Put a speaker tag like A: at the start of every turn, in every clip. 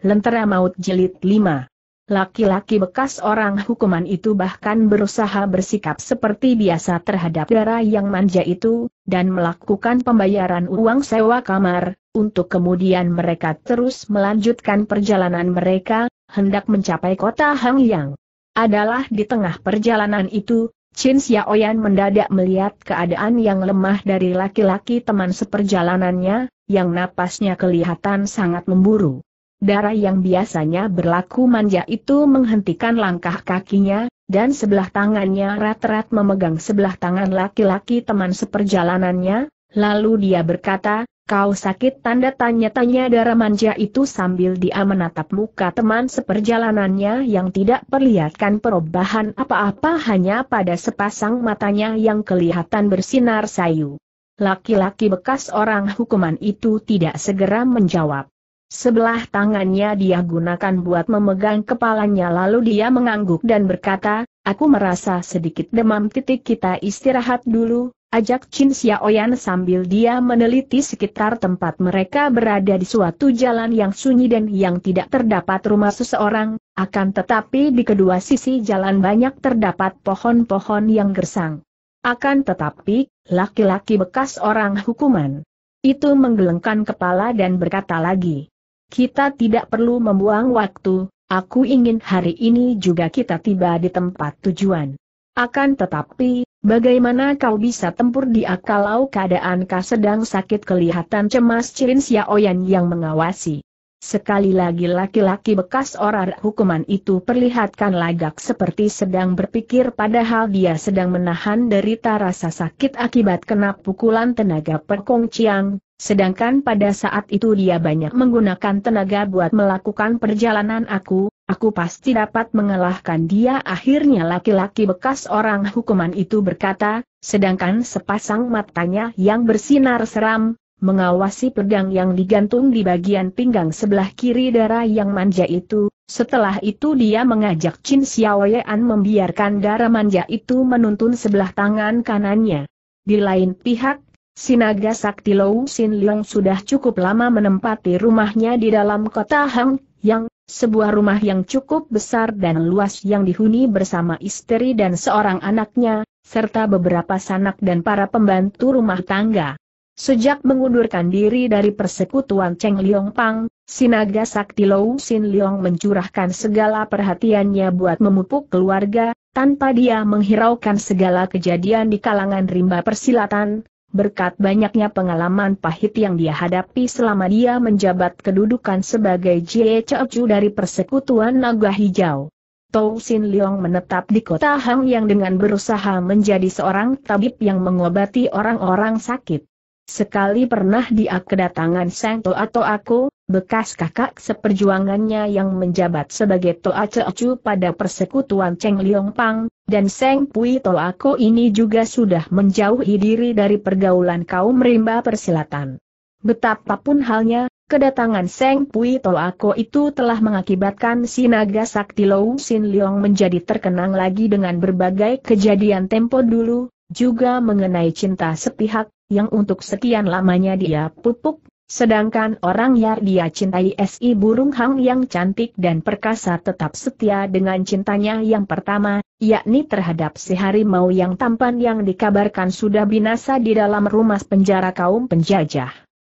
A: Lentera Maut Jelit 5 Laki-laki bekas orang hukuman itu bahkan berusaha bersikap seperti biasa terhadap darah yang manja itu, dan melakukan pembayaran uang sewa kamar, untuk kemudian mereka terus melanjutkan perjalanan mereka, hendak mencapai kota Hangyang. Adalah di tengah perjalanan itu, Chin Xiaoyan mendadak melihat keadaan yang lemah dari laki-laki teman seperjalanannya, yang napasnya kelihatan sangat memburu. Darah yang biasanya berlaku manja itu menghentikan langkah kakinya, dan sebelah tangannya rat-rat memegang sebelah tangan laki-laki teman seperjalanannya, lalu dia berkata, kau sakit tanda tanya-tanya darah manja itu sambil dia menatap muka teman seperjalanannya yang tidak perlihatkan perubahan apa-apa hanya pada sepasang matanya yang kelihatan bersinar sayu. Laki-laki bekas orang hukuman itu tidak segera menjawab. Sebelah tangannya dia gunakan buat memegang kepalanya lalu dia mengangguk dan berkata, aku merasa sedikit demam titik kita istirahat dulu, ajak Chin Xiaoyan sambil dia meneliti sekitar tempat mereka berada di suatu jalan yang sunyi dan yang tidak terdapat rumah seseorang, akan tetapi di kedua sisi jalan banyak terdapat pohon-pohon yang gersang. Akan tetapi, laki-laki bekas orang hukuman. Itu menggelengkan kepala dan berkata lagi, kita tidak perlu membuang waktu, aku ingin hari ini juga kita tiba di tempat tujuan. Akan tetapi, bagaimana kau bisa tempur dia kalau keadaan kau sedang sakit kelihatan cemas Cirin Xiaoyan yang mengawasi. Sekali lagi laki-laki bekas orang hukuman itu perlihatkan lagak seperti sedang berpikir padahal dia sedang menahan derita rasa sakit akibat kena pukulan tenaga perkong ciang, sedangkan pada saat itu dia banyak menggunakan tenaga buat melakukan perjalanan aku, aku pasti dapat mengalahkan dia akhirnya laki-laki bekas orang hukuman itu berkata, sedangkan sepasang matanya yang bersinar seram, mengawasi pedang yang digantung di bagian pinggang sebelah kiri darah yang manja itu, setelah itu dia mengajak Chin Xiaoyan membiarkan darah manja itu menuntun sebelah tangan kanannya. Di lain pihak, Sinaga Sakti Lou Sin Leong sudah cukup lama menempati rumahnya di dalam kota Hang Yang, sebuah rumah yang cukup besar dan luas yang dihuni bersama istri dan seorang anaknya, serta beberapa sanak dan para pembantu rumah tangga. Sejak mengundurkan diri dari persekutuan Cheng Liong Pang, Sinaga Sakti Lou Sin Liong mencurahkan segala perhatiannya buat memupuk keluarga, tanpa dia menghiraukan segala kejadian di kalangan rimba persilatan, berkat banyaknya pengalaman pahit yang dia hadapi selama dia menjabat kedudukan sebagai Jie Chu dari persekutuan Naga Hijau. Tou Sin Liong menetap di kota Hang yang dengan berusaha menjadi seorang tabib yang mengobati orang-orang sakit. Sekali pernah dia kedatangan Sang Toa aku, bekas kakak seperjuangannya yang menjabat sebagai Toa Cecu pada persekutuan Cheng Liong Pang, dan Sang Pui aku ini juga sudah menjauhi diri dari pergaulan kaum rimba persilatan. Betapapun halnya, kedatangan Sang Pui aku itu telah mengakibatkan si naga sakti Lou Sin Liong menjadi terkenang lagi dengan berbagai kejadian tempo dulu, juga mengenai cinta sepihak, yang untuk sekian lamanya dia pupuk, sedangkan orang yang dia cintai S.I. Burung Hang yang cantik dan perkasa tetap setia dengan cintanya yang pertama, yakni terhadap si harimau yang tampan yang dikabarkan sudah binasa di dalam rumah penjara kaum penjajah.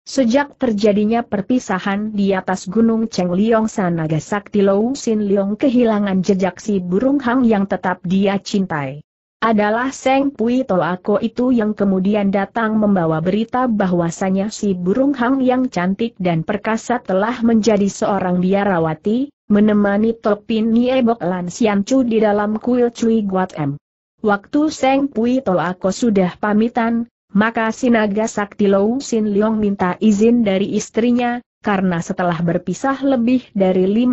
A: Sejak terjadinya perpisahan di atas Gunung Cheng Liong Sanaga Sakti Lou Sin Liong kehilangan jejak si burung hang yang tetap dia cintai adalah Seng Pui Toako itu yang kemudian datang membawa berita bahwasanya si burung hang yang cantik dan perkasa telah menjadi seorang biarawati, menemani Topin Niebok Lan Chu di dalam kuil Cui Guat M. Waktu Seng Pui Toako sudah pamitan, maka Sinaga Sakti Lou Sin Leong minta izin dari istrinya, karena setelah berpisah lebih dari 15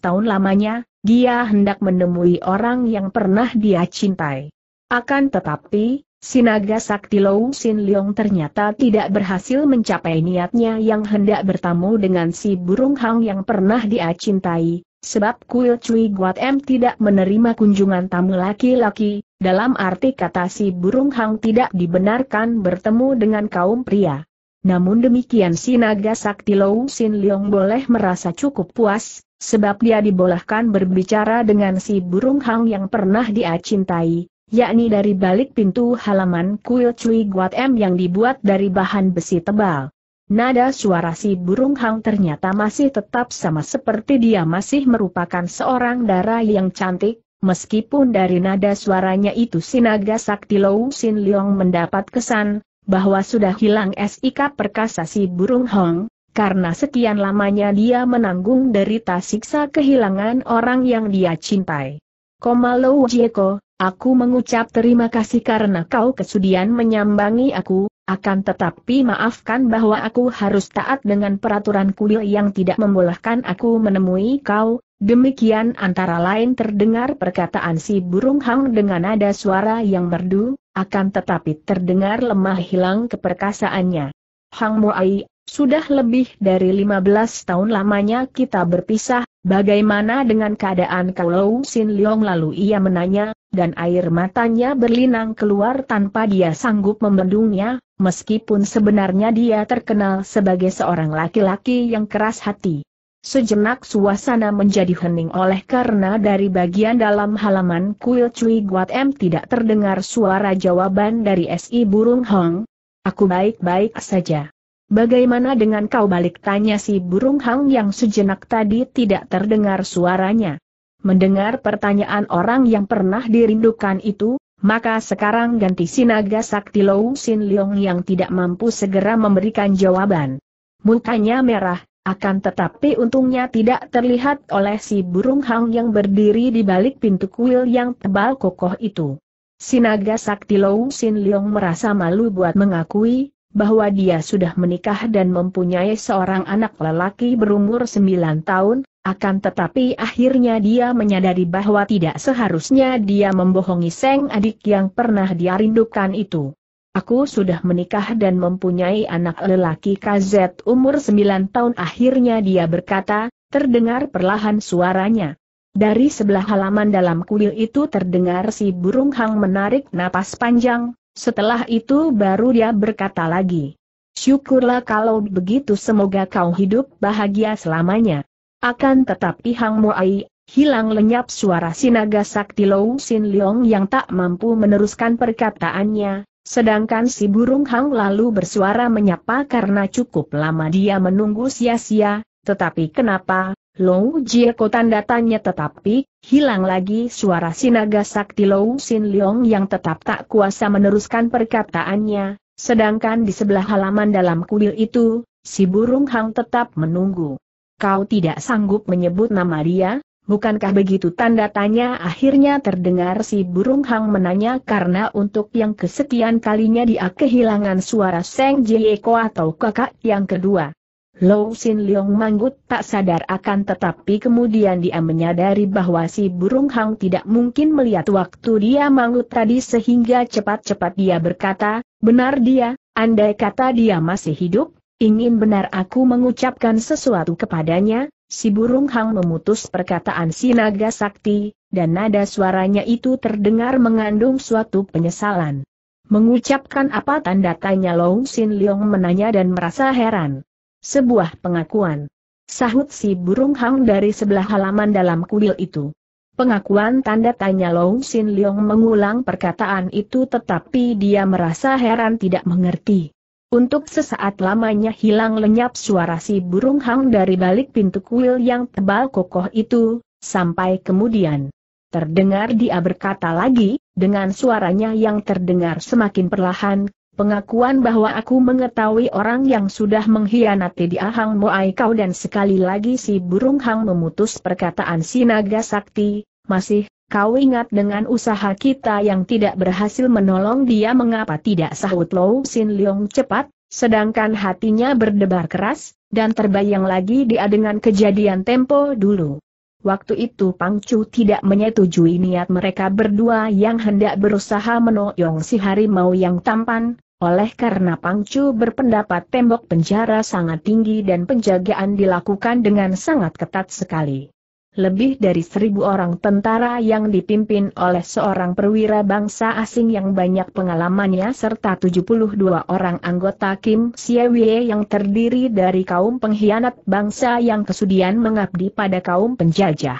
A: tahun lamanya, dia hendak menemui orang yang pernah dia cintai. Akan tetapi, Sinaga Sakti Lou Sin Leong ternyata tidak berhasil mencapai niatnya yang hendak bertamu dengan si burung hang yang pernah dia cintai, sebab Kuil Cui Guat M tidak menerima kunjungan tamu laki-laki, dalam arti kata si burung hang tidak dibenarkan bertemu dengan kaum pria. Namun demikian Sinaga Sakti Lou Sin Leong boleh merasa cukup puas, sebab dia dibolehkan berbicara dengan si burung hang yang pernah dia cintai, yakni dari balik pintu halaman kuil Cui Guat M yang dibuat dari bahan besi tebal. Nada suara si burung hang ternyata masih tetap sama seperti dia masih merupakan seorang dara yang cantik, meskipun dari nada suaranya itu si naga sakti Lou Sin Leong mendapat kesan, bahwa sudah hilang SIK perkasa si burung hong, karena sekian lamanya dia menanggung derita siksa kehilangan orang yang dia cintai. Koma Lou Jieko, Aku mengucap terima kasih karena kau kesudian menyambangi aku, akan tetapi maafkan bahwa aku harus taat dengan peraturan kuil yang tidak membolehkan aku menemui kau, demikian antara lain terdengar perkataan si burung hang dengan nada suara yang merdu, akan tetapi terdengar lemah hilang keperkasaannya. Hang Muai, sudah lebih dari 15 tahun lamanya kita berpisah, bagaimana dengan keadaan kau? Lou Sin Leong lalu ia menanya, dan air matanya berlinang keluar tanpa dia sanggup membendungnya, meskipun sebenarnya dia terkenal sebagai seorang laki-laki yang keras hati. Sejenak suasana menjadi hening oleh karena dari bagian dalam halaman kuil Cui Guat M tidak terdengar suara jawaban dari S.I. Burung Hong. Aku baik-baik saja. Bagaimana dengan kau balik tanya si Burung Hong yang sejenak tadi tidak terdengar suaranya? Mendengar pertanyaan orang yang pernah dirindukan itu, maka sekarang ganti Sinaga Sakti Lou Sin Leong yang tidak mampu segera memberikan jawaban. Mukanya merah, akan tetapi untungnya tidak terlihat oleh si burung hang yang berdiri di balik pintu kuil yang tebal kokoh itu. Sinaga Sakti Lou Sin Leong merasa malu buat mengakui, bahwa dia sudah menikah dan mempunyai seorang anak lelaki berumur 9 tahun, akan tetapi akhirnya dia menyadari bahwa tidak seharusnya dia membohongi Seng adik yang pernah dia rindukan itu. Aku sudah menikah dan mempunyai anak lelaki KZ umur 9 tahun akhirnya dia berkata, terdengar perlahan suaranya. Dari sebelah halaman dalam kuil itu terdengar si burung hang menarik napas panjang, setelah itu baru dia berkata lagi. Syukurlah kalau begitu semoga kau hidup bahagia selamanya. Akan tetapi Hang Moai, hilang lenyap suara Sinaga Sakti Lou Sin Leong yang tak mampu meneruskan perkataannya, sedangkan si burung Hang lalu bersuara menyapa karena cukup lama dia menunggu sia-sia, tetapi kenapa, Lou Jieko tanda tanya tetapi, hilang lagi suara Sinaga Sakti Lou Sin Leong yang tetap tak kuasa meneruskan perkataannya, sedangkan di sebelah halaman dalam kuil itu, si burung Hang tetap menunggu. Kau tidak sanggup menyebut nama dia, bukankah begitu tanda tanya akhirnya terdengar si burung hang menanya karena untuk yang kesekian kalinya dia kehilangan suara Seng Jieko atau kakak yang kedua. Low Sin Leong manggut tak sadar akan tetapi kemudian dia menyadari bahwa si burung hang tidak mungkin melihat waktu dia manggut tadi sehingga cepat-cepat dia berkata, benar dia, andai kata dia masih hidup, Ingin benar aku mengucapkan sesuatu kepadanya, si burung hang memutus perkataan si naga sakti, dan nada suaranya itu terdengar mengandung suatu penyesalan. Mengucapkan apa tanda tanya Long Sin Leong menanya dan merasa heran. Sebuah pengakuan. Sahut si burung hang dari sebelah halaman dalam kuil itu. Pengakuan tanda tanya Long Sin Leong mengulang perkataan itu tetapi dia merasa heran tidak mengerti. Untuk sesaat lamanya hilang lenyap suara si burung hang dari balik pintu kuil yang tebal kokoh itu, sampai kemudian terdengar dia berkata lagi, dengan suaranya yang terdengar semakin perlahan, pengakuan bahwa aku mengetahui orang yang sudah mengkhianati di Ahang Moai kau dan sekali lagi si burung hang memutus perkataan si naga sakti, masih Kau ingat dengan usaha kita yang tidak berhasil menolong dia mengapa tidak sahut Lou Sin Leong cepat, sedangkan hatinya berdebar keras, dan terbayang lagi dia dengan kejadian tempo dulu. Waktu itu Pang Chu tidak menyetujui niat mereka berdua yang hendak berusaha menolong si harimau yang tampan, oleh karena Pang Chu berpendapat tembok penjara sangat tinggi dan penjagaan dilakukan dengan sangat ketat sekali lebih dari seribu orang tentara yang dipimpin oleh seorang perwira bangsa asing yang banyak pengalamannya serta 72 orang anggota Kim Siewie yang terdiri dari kaum pengkhianat bangsa yang kesudian mengabdi pada kaum penjajah.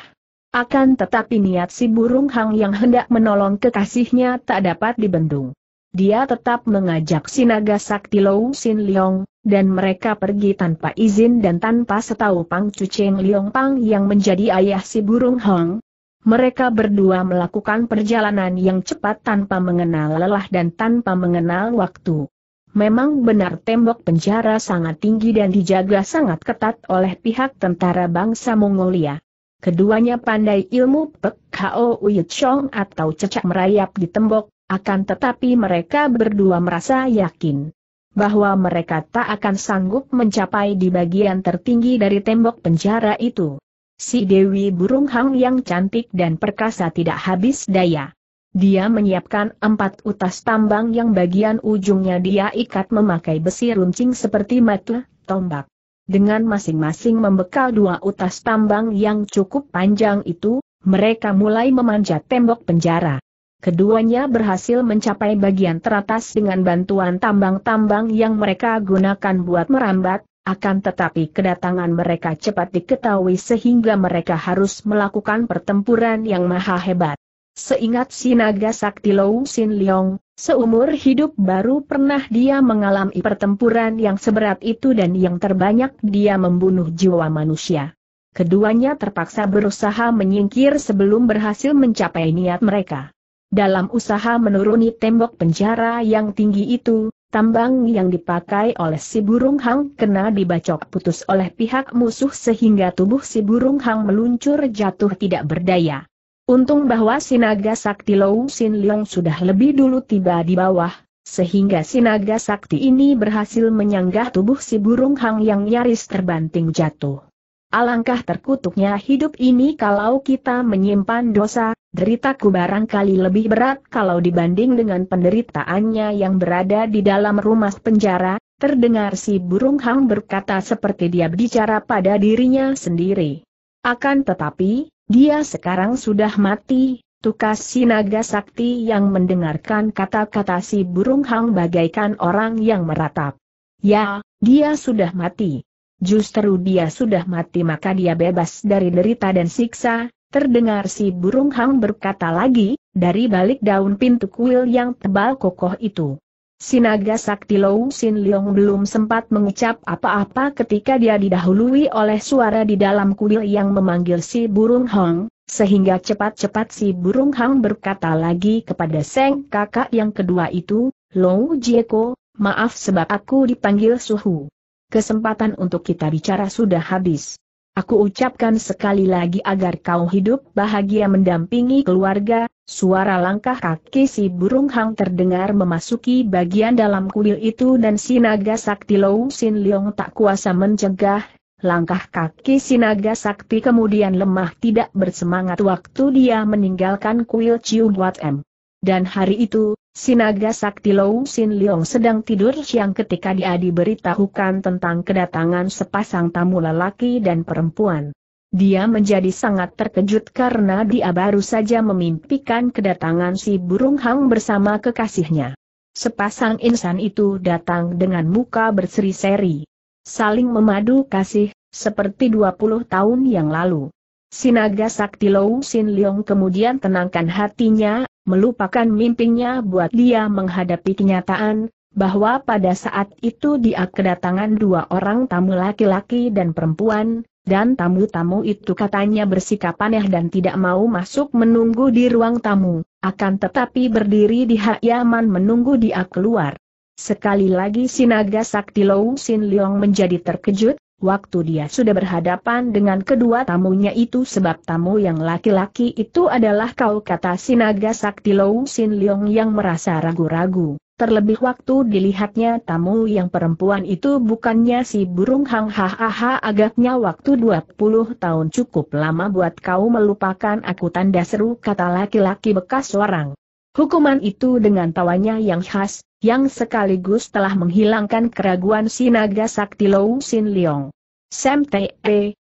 A: Akan tetapi niat si burung hang yang hendak menolong kekasihnya tak dapat dibendung dia tetap mengajak Sinaga sakti Lou Sin Leong, dan mereka pergi tanpa izin dan tanpa setahu Pang Cu Cheng Leong Pang yang menjadi ayah si burung Hong. Mereka berdua melakukan perjalanan yang cepat tanpa mengenal lelah dan tanpa mengenal waktu. Memang benar tembok penjara sangat tinggi dan dijaga sangat ketat oleh pihak tentara bangsa Mongolia. Keduanya pandai ilmu Pek Kao Uyut Chong atau cecak merayap di tembok, akan tetapi mereka berdua merasa yakin bahwa mereka tak akan sanggup mencapai di bagian tertinggi dari tembok penjara itu. Si Dewi Burung Hang yang cantik dan perkasa tidak habis daya. Dia menyiapkan empat utas tambang yang bagian ujungnya dia ikat memakai besi runcing seperti mata, tombak. Dengan masing-masing membekal dua utas tambang yang cukup panjang itu, mereka mulai memanjat tembok penjara. Keduanya berhasil mencapai bagian teratas dengan bantuan tambang-tambang yang mereka gunakan buat merambat, akan tetapi kedatangan mereka cepat diketahui sehingga mereka harus melakukan pertempuran yang maha hebat. Seingat si naga Sakti Lou Sin Leong, seumur hidup baru pernah dia mengalami pertempuran yang seberat itu dan yang terbanyak dia membunuh jiwa manusia. Keduanya terpaksa berusaha menyingkir sebelum berhasil mencapai niat mereka. Dalam usaha menuruni tembok penjara yang tinggi itu, tambang yang dipakai oleh si burung hang kena dibacok putus oleh pihak musuh sehingga tubuh si burung hang meluncur jatuh tidak berdaya. Untung bahwa Sinaga Sakti Lou Sin Leong sudah lebih dulu tiba di bawah, sehingga Sinaga Sakti ini berhasil menyanggah tubuh si burung hang yang nyaris terbanting jatuh. Alangkah terkutuknya hidup ini kalau kita menyimpan dosa, deritaku barangkali lebih berat kalau dibanding dengan penderitaannya yang berada di dalam rumah penjara, terdengar si burung hang berkata seperti dia bicara pada dirinya sendiri. Akan tetapi, dia sekarang sudah mati, tukas si naga sakti yang mendengarkan kata-kata si burung hang bagaikan orang yang meratap. Ya, dia sudah mati. Justru dia sudah mati maka dia bebas dari derita dan siksa, terdengar si burung hang berkata lagi, dari balik daun pintu kuil yang tebal kokoh itu. Sinaga Sakti Lou Sin Leong belum sempat mengucap apa-apa ketika dia didahului oleh suara di dalam kuil yang memanggil si burung hang, sehingga cepat-cepat si burung hang berkata lagi kepada Seng kakak yang kedua itu, Lou Jieko, maaf sebab aku dipanggil Suhu kesempatan untuk kita bicara sudah habis. Aku ucapkan sekali lagi agar kau hidup bahagia mendampingi keluarga, suara langkah kaki si burung hang terdengar memasuki bagian dalam kuil itu dan si naga sakti Lou Sin Leong tak kuasa mencegah, langkah kaki si naga sakti kemudian lemah tidak bersemangat waktu dia meninggalkan kuil Ciu Buat M. Dan hari itu, Sinaga Sakti Lou Sin Leong sedang tidur siang ketika dia diberitahukan tentang kedatangan sepasang tamu lelaki dan perempuan. Dia menjadi sangat terkejut karena dia baru saja memimpikan kedatangan si burung hang bersama kekasihnya. Sepasang insan itu datang dengan muka berseri-seri. Saling memadu kasih, seperti 20 tahun yang lalu. Sinaga Sakti Lou Sin Leong kemudian tenangkan hatinya melupakan mimpinya buat dia menghadapi kenyataan, bahwa pada saat itu dia kedatangan dua orang tamu laki-laki dan perempuan, dan tamu-tamu itu katanya bersikap aneh dan tidak mau masuk menunggu di ruang tamu, akan tetapi berdiri di Hayaman menunggu dia keluar. Sekali lagi Sinaga Sakti Lou Sin Leong menjadi terkejut, waktu dia sudah berhadapan dengan kedua tamunya itu sebab tamu yang laki-laki itu adalah kau kata Sinaga Sakti Lou Sin Leong yang merasa ragu-ragu. Terlebih waktu dilihatnya tamu yang perempuan itu bukannya si burung hang ha agaknya waktu 20 tahun cukup lama buat kau melupakan aku tanda seru kata laki-laki bekas orang. Hukuman itu dengan tawanya yang khas, yang sekaligus telah menghilangkan keraguan Sinaga Sakti Lou Sin Leong. Sam Te,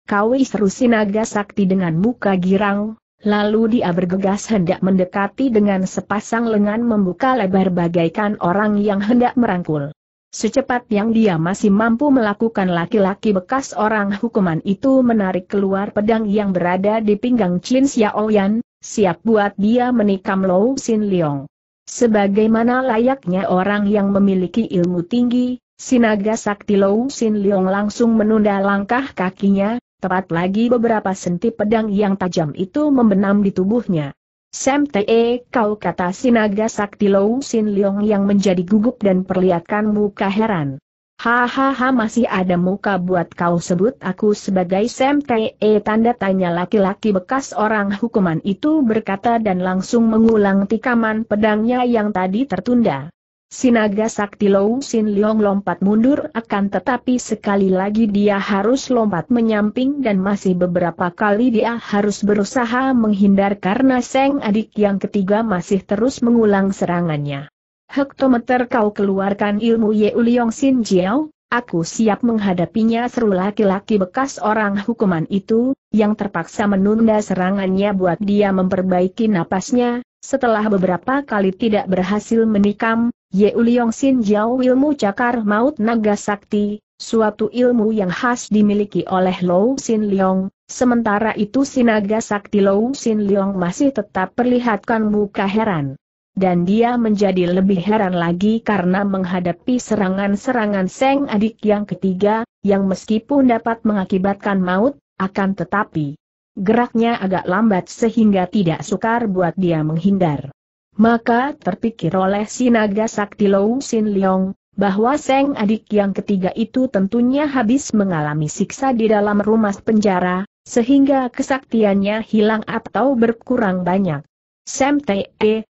A: kau seru Sinaga Sakti dengan muka girang, lalu dia bergegas hendak mendekati dengan sepasang lengan membuka lebar bagaikan orang yang hendak merangkul. Secepat yang dia masih mampu melakukan laki-laki bekas orang hukuman itu menarik keluar pedang yang berada di pinggang Chin Xiaoyan, siap buat dia menikam Lou Sin Leong. Sebagaimana layaknya orang yang memiliki ilmu tinggi, Sinaga Sakti Lou Sin Leong langsung menunda langkah kakinya, tepat lagi beberapa senti pedang yang tajam itu membenam di tubuhnya. Sam Te kau kata Sinaga Sakti Lou Sin Leong yang menjadi gugup dan perlihatkan muka heran. Hahaha masih ada muka buat kau sebut aku sebagai Sam Te tanda tanya laki-laki bekas orang hukuman itu berkata dan langsung mengulang tikaman pedangnya yang tadi tertunda. Sinaga Sakti Lou Sin Leong lompat mundur akan tetapi sekali lagi dia harus lompat menyamping dan masih beberapa kali dia harus berusaha menghindar karena Seng adik yang ketiga masih terus mengulang serangannya. Hektometer kau keluarkan ilmu Ye Uliong Sin Jiao, aku siap menghadapinya seru laki-laki bekas orang hukuman itu, yang terpaksa menunda serangannya buat dia memperbaiki napasnya, setelah beberapa kali tidak berhasil menikam, Ye Uliong Sin Jiao ilmu cakar maut naga sakti, suatu ilmu yang khas dimiliki oleh Lou Sin Leong, Sementara itu si naga sakti Lou Sin Leong masih tetap perlihatkan muka heran. Dan dia menjadi lebih heran lagi karena menghadapi serangan-serangan Seng adik yang ketiga, yang meskipun dapat mengakibatkan maut, akan tetapi geraknya agak lambat sehingga tidak sukar buat dia menghindar. Maka terpikir oleh Sinaga sakti Lou Sin Leong, bahwa Seng adik yang ketiga itu tentunya habis mengalami siksa di dalam rumah penjara, sehingga kesaktiannya hilang atau berkurang banyak. Sam Te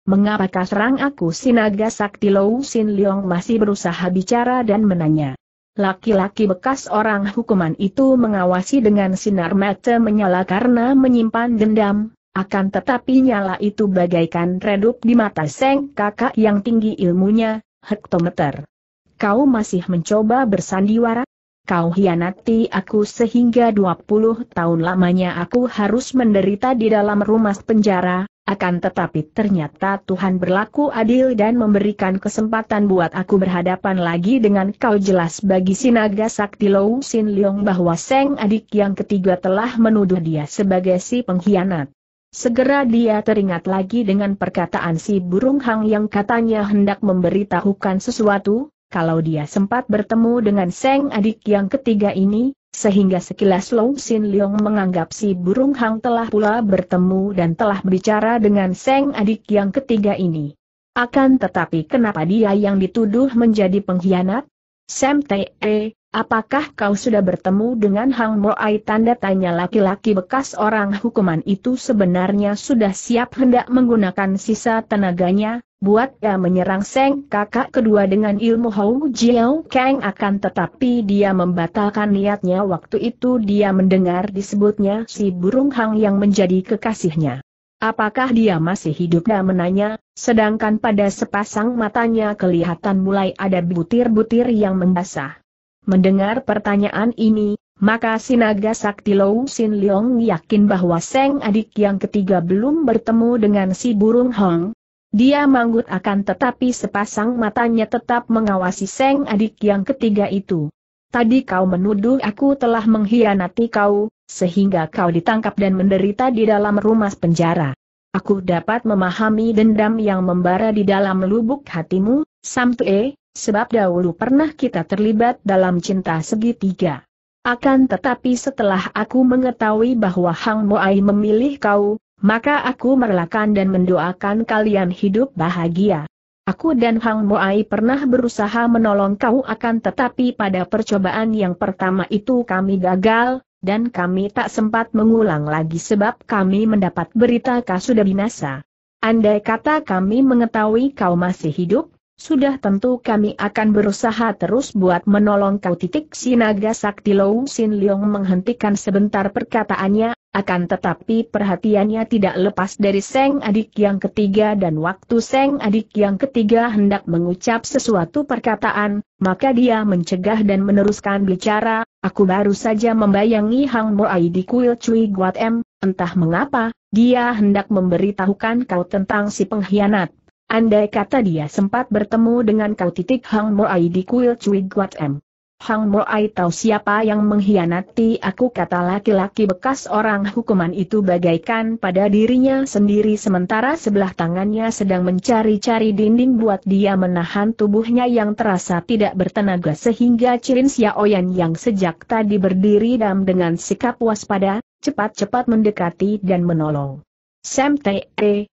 A: mengapakah serang aku si naga sakti Lou Sin Leong masih berusaha bicara dan menanya. Laki-laki bekas orang hukuman itu mengawasi dengan sinar mata menyala karena menyimpan dendam, akan tetapi nyala itu bagaikan redup di mata Seng kakak yang tinggi ilmunya, hektometer. Kau masih mencoba bersandiwara? Kau hianati aku sehingga 20 tahun lamanya aku harus menderita di dalam rumah penjara, akan tetapi ternyata Tuhan berlaku adil dan memberikan kesempatan buat aku berhadapan lagi dengan kau jelas bagi Sinaga Sakti Lou Sin Leong bahwa Seng adik yang ketiga telah menuduh dia sebagai si pengkhianat. Segera dia teringat lagi dengan perkataan si burung hang yang katanya hendak memberitahukan sesuatu, kalau dia sempat bertemu dengan Seng adik yang ketiga ini, sehingga sekilas Long Sin Leong menganggap si burung hang telah pula bertemu dan telah berbicara dengan Seng adik yang ketiga ini. Akan tetapi kenapa dia yang dituduh menjadi pengkhianat? Sam Te, Apakah kau sudah bertemu dengan Hang Moai? Tanda tanya laki-laki bekas orang hukuman itu sebenarnya sudah siap hendak menggunakan sisa tenaganya, buat ia menyerang Seng kakak kedua dengan ilmu Hou Jiao Kang akan tetapi dia membatalkan niatnya waktu itu dia mendengar disebutnya si burung Hang yang menjadi kekasihnya. Apakah dia masih hidup Dia menanya, sedangkan pada sepasang matanya kelihatan mulai ada butir-butir yang membasah. Mendengar pertanyaan ini, maka Sinaga Sakti Lou Sin Leong yakin bahwa Seng adik yang ketiga belum bertemu dengan si burung Hong. Dia manggut akan tetapi sepasang matanya tetap mengawasi Seng adik yang ketiga itu. Tadi kau menuduh aku telah mengkhianati kau, sehingga kau ditangkap dan menderita di dalam rumah penjara. Aku dapat memahami dendam yang membara di dalam lubuk hatimu, Samtue, Sebab dahulu pernah kita terlibat dalam cinta segitiga. Akan tetapi setelah aku mengetahui bahwa Hang Moai memilih kau, maka aku merelakan dan mendoakan kalian hidup bahagia. Aku dan Hang Moai pernah berusaha menolong kau akan tetapi pada percobaan yang pertama itu kami gagal, dan kami tak sempat mengulang lagi sebab kami mendapat berita kau sudah binasa. Andai kata kami mengetahui kau masih hidup, sudah tentu kami akan berusaha terus buat menolong kau titik si naga sakti Lou Sin Leong menghentikan sebentar perkataannya, akan tetapi perhatiannya tidak lepas dari Seng Adik yang ketiga dan waktu Seng Adik yang ketiga hendak mengucap sesuatu perkataan, maka dia mencegah dan meneruskan bicara, aku baru saja membayangi Hang Moai di kuil Cui Guat M, entah mengapa, dia hendak memberitahukan kau tentang si pengkhianat. Andai kata dia sempat bertemu dengan kau titik Hang Mo Ai di kuil Cui Guat M. Hang Mo Ai tahu siapa yang mengkhianati aku kata laki-laki bekas orang hukuman itu bagaikan pada dirinya sendiri sementara sebelah tangannya sedang mencari-cari dinding buat dia menahan tubuhnya yang terasa tidak bertenaga sehingga Cirin Xiaoyan yang sejak tadi berdiri dam dengan sikap waspada, cepat-cepat mendekati dan menolong. Sam Te,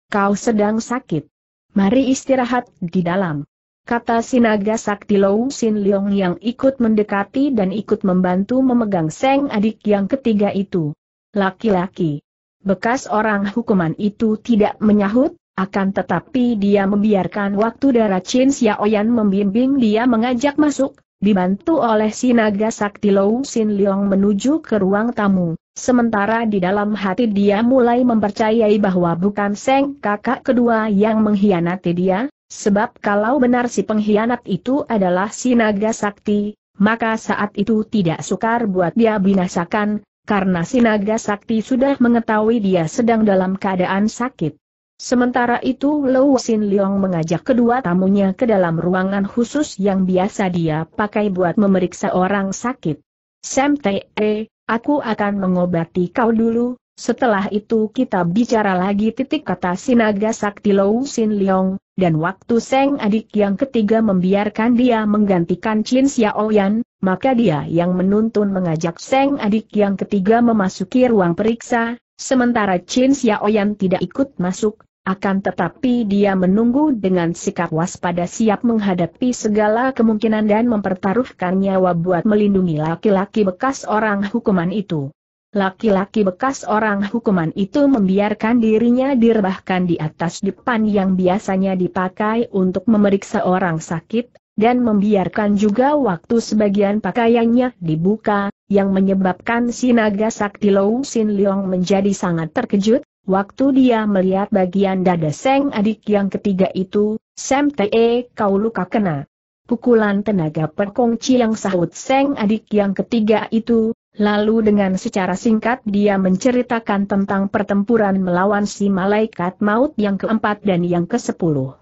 A: kau sedang sakit. Mari istirahat di dalam. Kata Sinaga Sakti Lou Sin Leong yang ikut mendekati dan ikut membantu memegang Seng adik yang ketiga itu. Laki-laki. Bekas orang hukuman itu tidak menyahut, akan tetapi dia membiarkan waktu darah Chin Xiaoyan membimbing dia mengajak masuk, dibantu oleh si naga sakti Lou Sin Leong menuju ke ruang tamu, sementara di dalam hati dia mulai mempercayai bahwa bukan Seng kakak kedua yang mengkhianati dia, sebab kalau benar si pengkhianat itu adalah si naga sakti, maka saat itu tidak sukar buat dia binasakan, karena si naga sakti sudah mengetahui dia sedang dalam keadaan sakit. Sementara itu Lou Sin Leong mengajak kedua tamunya ke dalam ruangan khusus yang biasa dia pakai buat memeriksa orang sakit. Sam Te, eh, aku akan mengobati kau dulu, setelah itu kita bicara lagi titik kata Sinaga Sakti Lou Sin Leong, dan waktu Seng adik yang ketiga membiarkan dia menggantikan Chin Xiaoyan, maka dia yang menuntun mengajak Seng adik yang ketiga memasuki ruang periksa, Sementara Chin Xiaoyan tidak ikut masuk, akan tetapi dia menunggu dengan sikap waspada siap menghadapi segala kemungkinan dan mempertaruhkan nyawa buat melindungi laki-laki bekas orang hukuman itu. Laki-laki bekas orang hukuman itu membiarkan dirinya direbahkan di atas depan yang biasanya dipakai untuk memeriksa orang sakit, dan membiarkan juga waktu sebagian pakaiannya dibuka, yang menyebabkan si naga sakti Lou Sin Leong menjadi sangat terkejut, waktu dia melihat bagian dada Seng adik yang ketiga itu, Sam Te kau luka kena. Pukulan tenaga perkongci yang sahut Seng adik yang ketiga itu, lalu dengan secara singkat dia menceritakan tentang pertempuran melawan si malaikat maut yang keempat dan yang kesepuluh.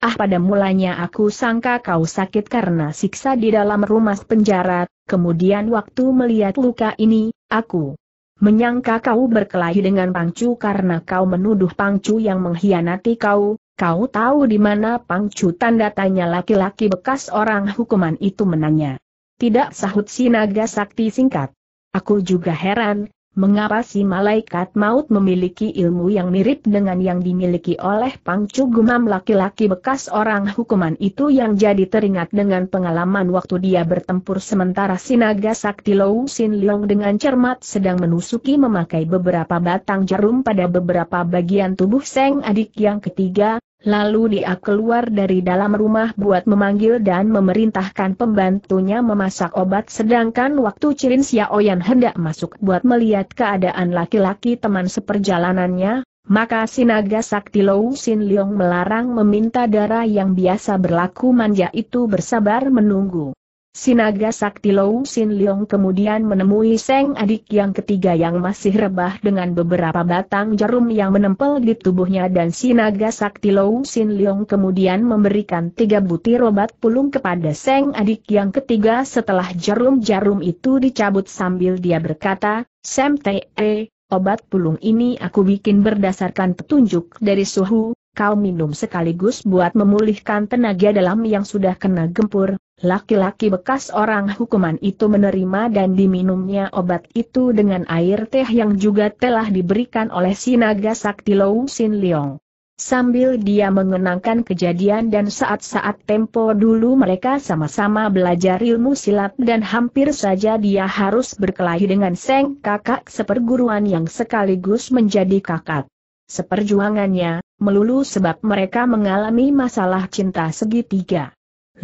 A: Ah pada mulanya aku sangka kau sakit karena siksa di dalam rumah penjara, kemudian waktu melihat luka ini, aku menyangka kau berkelahi dengan Pangcu karena kau menuduh Pangcu yang mengkhianati kau, kau tahu di mana Pangcu tanda tanya laki-laki bekas orang hukuman itu menanya. Tidak sahut si naga sakti singkat. Aku juga heran, Mengapa si malaikat maut memiliki ilmu yang mirip dengan yang dimiliki oleh pangcu gumam laki-laki bekas orang hukuman itu yang jadi teringat dengan pengalaman waktu dia bertempur sementara sinaga sakti Lou Sin Leong dengan cermat sedang menusuki memakai beberapa batang jarum pada beberapa bagian tubuh Seng adik yang ketiga, Lalu dia keluar dari dalam rumah buat memanggil dan memerintahkan pembantunya memasak obat sedangkan waktu Cirin Xiaoyan hendak masuk buat melihat keadaan laki-laki teman seperjalanannya, maka Sinaga sakti Lou Sin Leong melarang meminta darah yang biasa berlaku manja itu bersabar menunggu. Sinaga Sakti Lou Sin Leong kemudian menemui Seng adik yang ketiga yang masih rebah dengan beberapa batang jarum yang menempel di tubuhnya dan Sinaga Sakti Lou Sin Leong kemudian memberikan tiga butir obat pulung kepada Seng adik yang ketiga setelah jarum-jarum itu dicabut sambil dia berkata, Sam Te, eh, obat pulung ini aku bikin berdasarkan petunjuk dari suhu, kau minum sekaligus buat memulihkan tenaga dalam yang sudah kena gempur, Laki-laki bekas orang hukuman itu menerima dan diminumnya obat itu dengan air teh yang juga telah diberikan oleh si naga sakti Lou Sin Leong. Sambil dia mengenangkan kejadian dan saat-saat tempo dulu mereka sama-sama belajar ilmu silat dan hampir saja dia harus berkelahi dengan Seng kakak seperguruan yang sekaligus menjadi kakak. Seperjuangannya, melulu sebab mereka mengalami masalah cinta segitiga.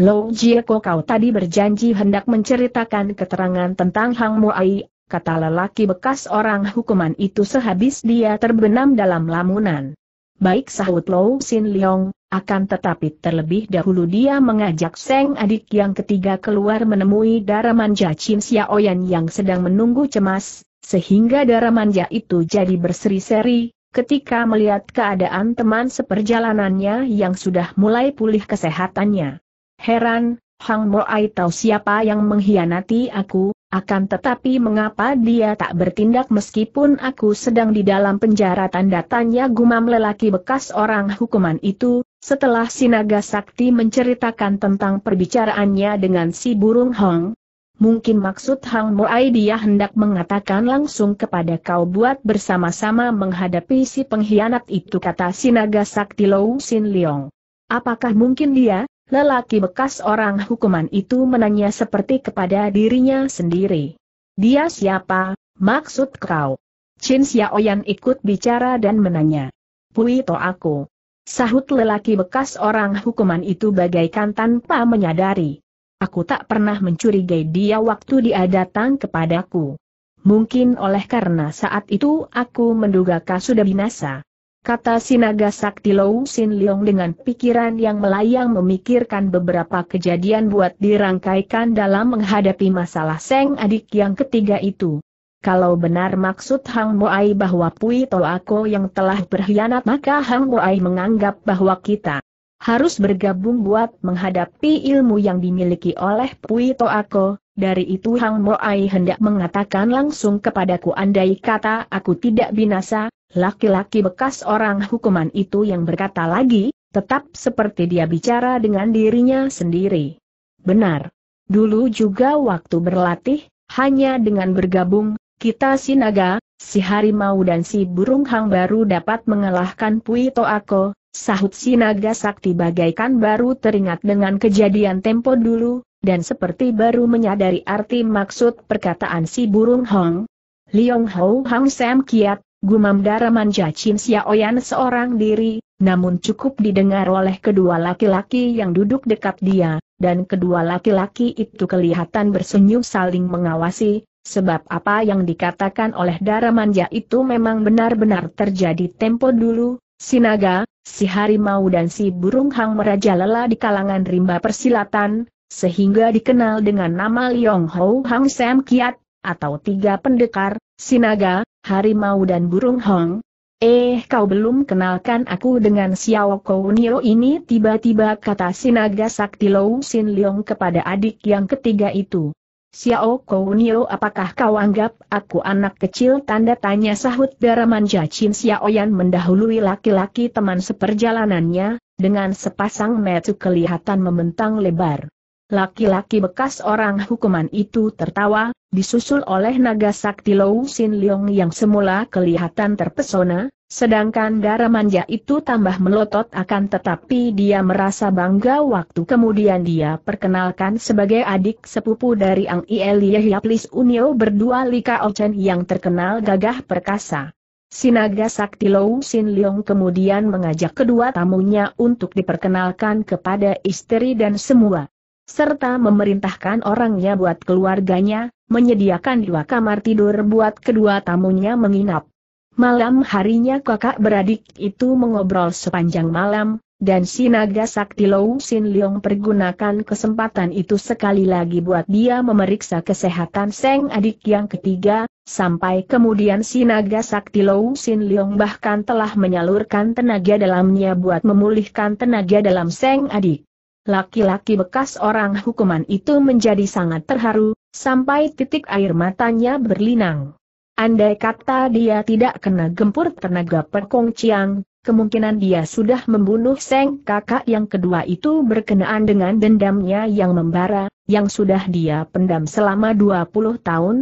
A: Lou Jieko kau tadi berjanji hendak menceritakan keterangan tentang Hang Ai, kata lelaki bekas orang hukuman itu sehabis dia terbenam dalam lamunan. Baik sahut Lou Sin Leong, akan tetapi terlebih dahulu dia mengajak Seng adik yang ketiga keluar menemui Daramanja Chin Xiaoyan yang sedang menunggu cemas, sehingga Manja itu jadi berseri-seri, ketika melihat keadaan teman seperjalanannya yang sudah mulai pulih kesehatannya. Heran, Hang Moai tahu siapa yang mengkhianati aku, akan tetapi mengapa dia tak bertindak meskipun aku sedang di dalam penjara tanda tanya gumam lelaki bekas orang hukuman itu, setelah Sinaga Sakti menceritakan tentang perbicaraannya dengan si burung Hong. Mungkin maksud Hang Moai dia hendak mengatakan langsung kepada kau buat bersama-sama menghadapi si pengkhianat itu kata Sinaga Sakti Lou Sin Leong. Apakah mungkin dia, Lelaki bekas orang hukuman itu menanya seperti kepada dirinya sendiri. Dia siapa, maksud kau? Chin Xiaoyan ikut bicara dan menanya. Pui to aku. Sahut lelaki bekas orang hukuman itu bagaikan tanpa menyadari. Aku tak pernah mencurigai dia waktu dia datang kepadaku. Mungkin oleh karena saat itu aku menduga kau sudah binasa kata Sinaga Sakti Lou Sin Leong dengan pikiran yang melayang memikirkan beberapa kejadian buat dirangkaikan dalam menghadapi masalah Seng adik yang ketiga itu. Kalau benar maksud Hang Ai bahwa Pui Toako yang telah berkhianat maka Hang Ai menganggap bahwa kita harus bergabung buat menghadapi ilmu yang dimiliki oleh Pui Toako, dari itu Hang Ai hendak mengatakan langsung kepadaku andai kata aku tidak binasa, Laki-laki bekas orang hukuman itu yang berkata lagi, tetap seperti dia bicara dengan dirinya sendiri. Benar. Dulu juga waktu berlatih, hanya dengan bergabung, kita si naga, si harimau dan si burung hang baru dapat mengalahkan Pui Toako, sahut si naga sakti bagaikan baru teringat dengan kejadian tempo dulu, dan seperti baru menyadari arti maksud perkataan si burung hong. Liong Hou Hang Sam Kiat, Gumam Daramanja Chin Xiaoyan seorang diri, namun cukup didengar oleh kedua laki-laki yang duduk dekat dia, dan kedua laki-laki itu kelihatan bersenyum saling mengawasi, sebab apa yang dikatakan oleh Daramanja itu memang benar-benar terjadi tempo dulu, Sinaga, si harimau dan si burung hang merajalela di kalangan rimba persilatan, sehingga dikenal dengan nama Liong Hou Hang Sam Kiat, atau tiga pendekar, Sinaga, harimau dan burung hong. Eh kau belum kenalkan aku dengan Xiao Kounio ini tiba-tiba kata Sinaga Sakti Lou Sin Leong kepada adik yang ketiga itu. Xiao Kounio apakah kau anggap aku anak kecil tanda tanya sahut daraman jacin Xiao Yan mendahului laki-laki teman seperjalanannya, dengan sepasang metu kelihatan membentang lebar. Laki-laki bekas orang hukuman itu tertawa, disusul oleh naga sakti Lou Sin Leong yang semula kelihatan terpesona, sedangkan darah manja itu tambah melotot akan tetapi dia merasa bangga waktu kemudian dia perkenalkan sebagai adik sepupu dari Ang Ieli Yahya Unio berdua Lika Ochen yang terkenal gagah perkasa. Sinaga Sakti Lou Sin Leong kemudian mengajak kedua tamunya untuk diperkenalkan kepada istri dan semua serta memerintahkan orangnya buat keluarganya, menyediakan dua kamar tidur buat kedua tamunya menginap. Malam harinya kakak beradik itu mengobrol sepanjang malam, dan si naga sakti Lou Sin Leong pergunakan kesempatan itu sekali lagi buat dia memeriksa kesehatan Seng adik yang ketiga, Sampai kemudian si naga sakti Lou Sin Leong bahkan telah menyalurkan tenaga dalamnya buat memulihkan tenaga dalam Seng Adik. Laki-laki bekas orang hukuman itu menjadi sangat terharu, sampai titik air matanya berlinang. Andai kata dia tidak kena gempur tenaga perkong ciang, kemungkinan dia sudah membunuh Seng kakak yang kedua itu berkenaan dengan dendamnya yang membara, yang sudah dia pendam selama 20 tahun.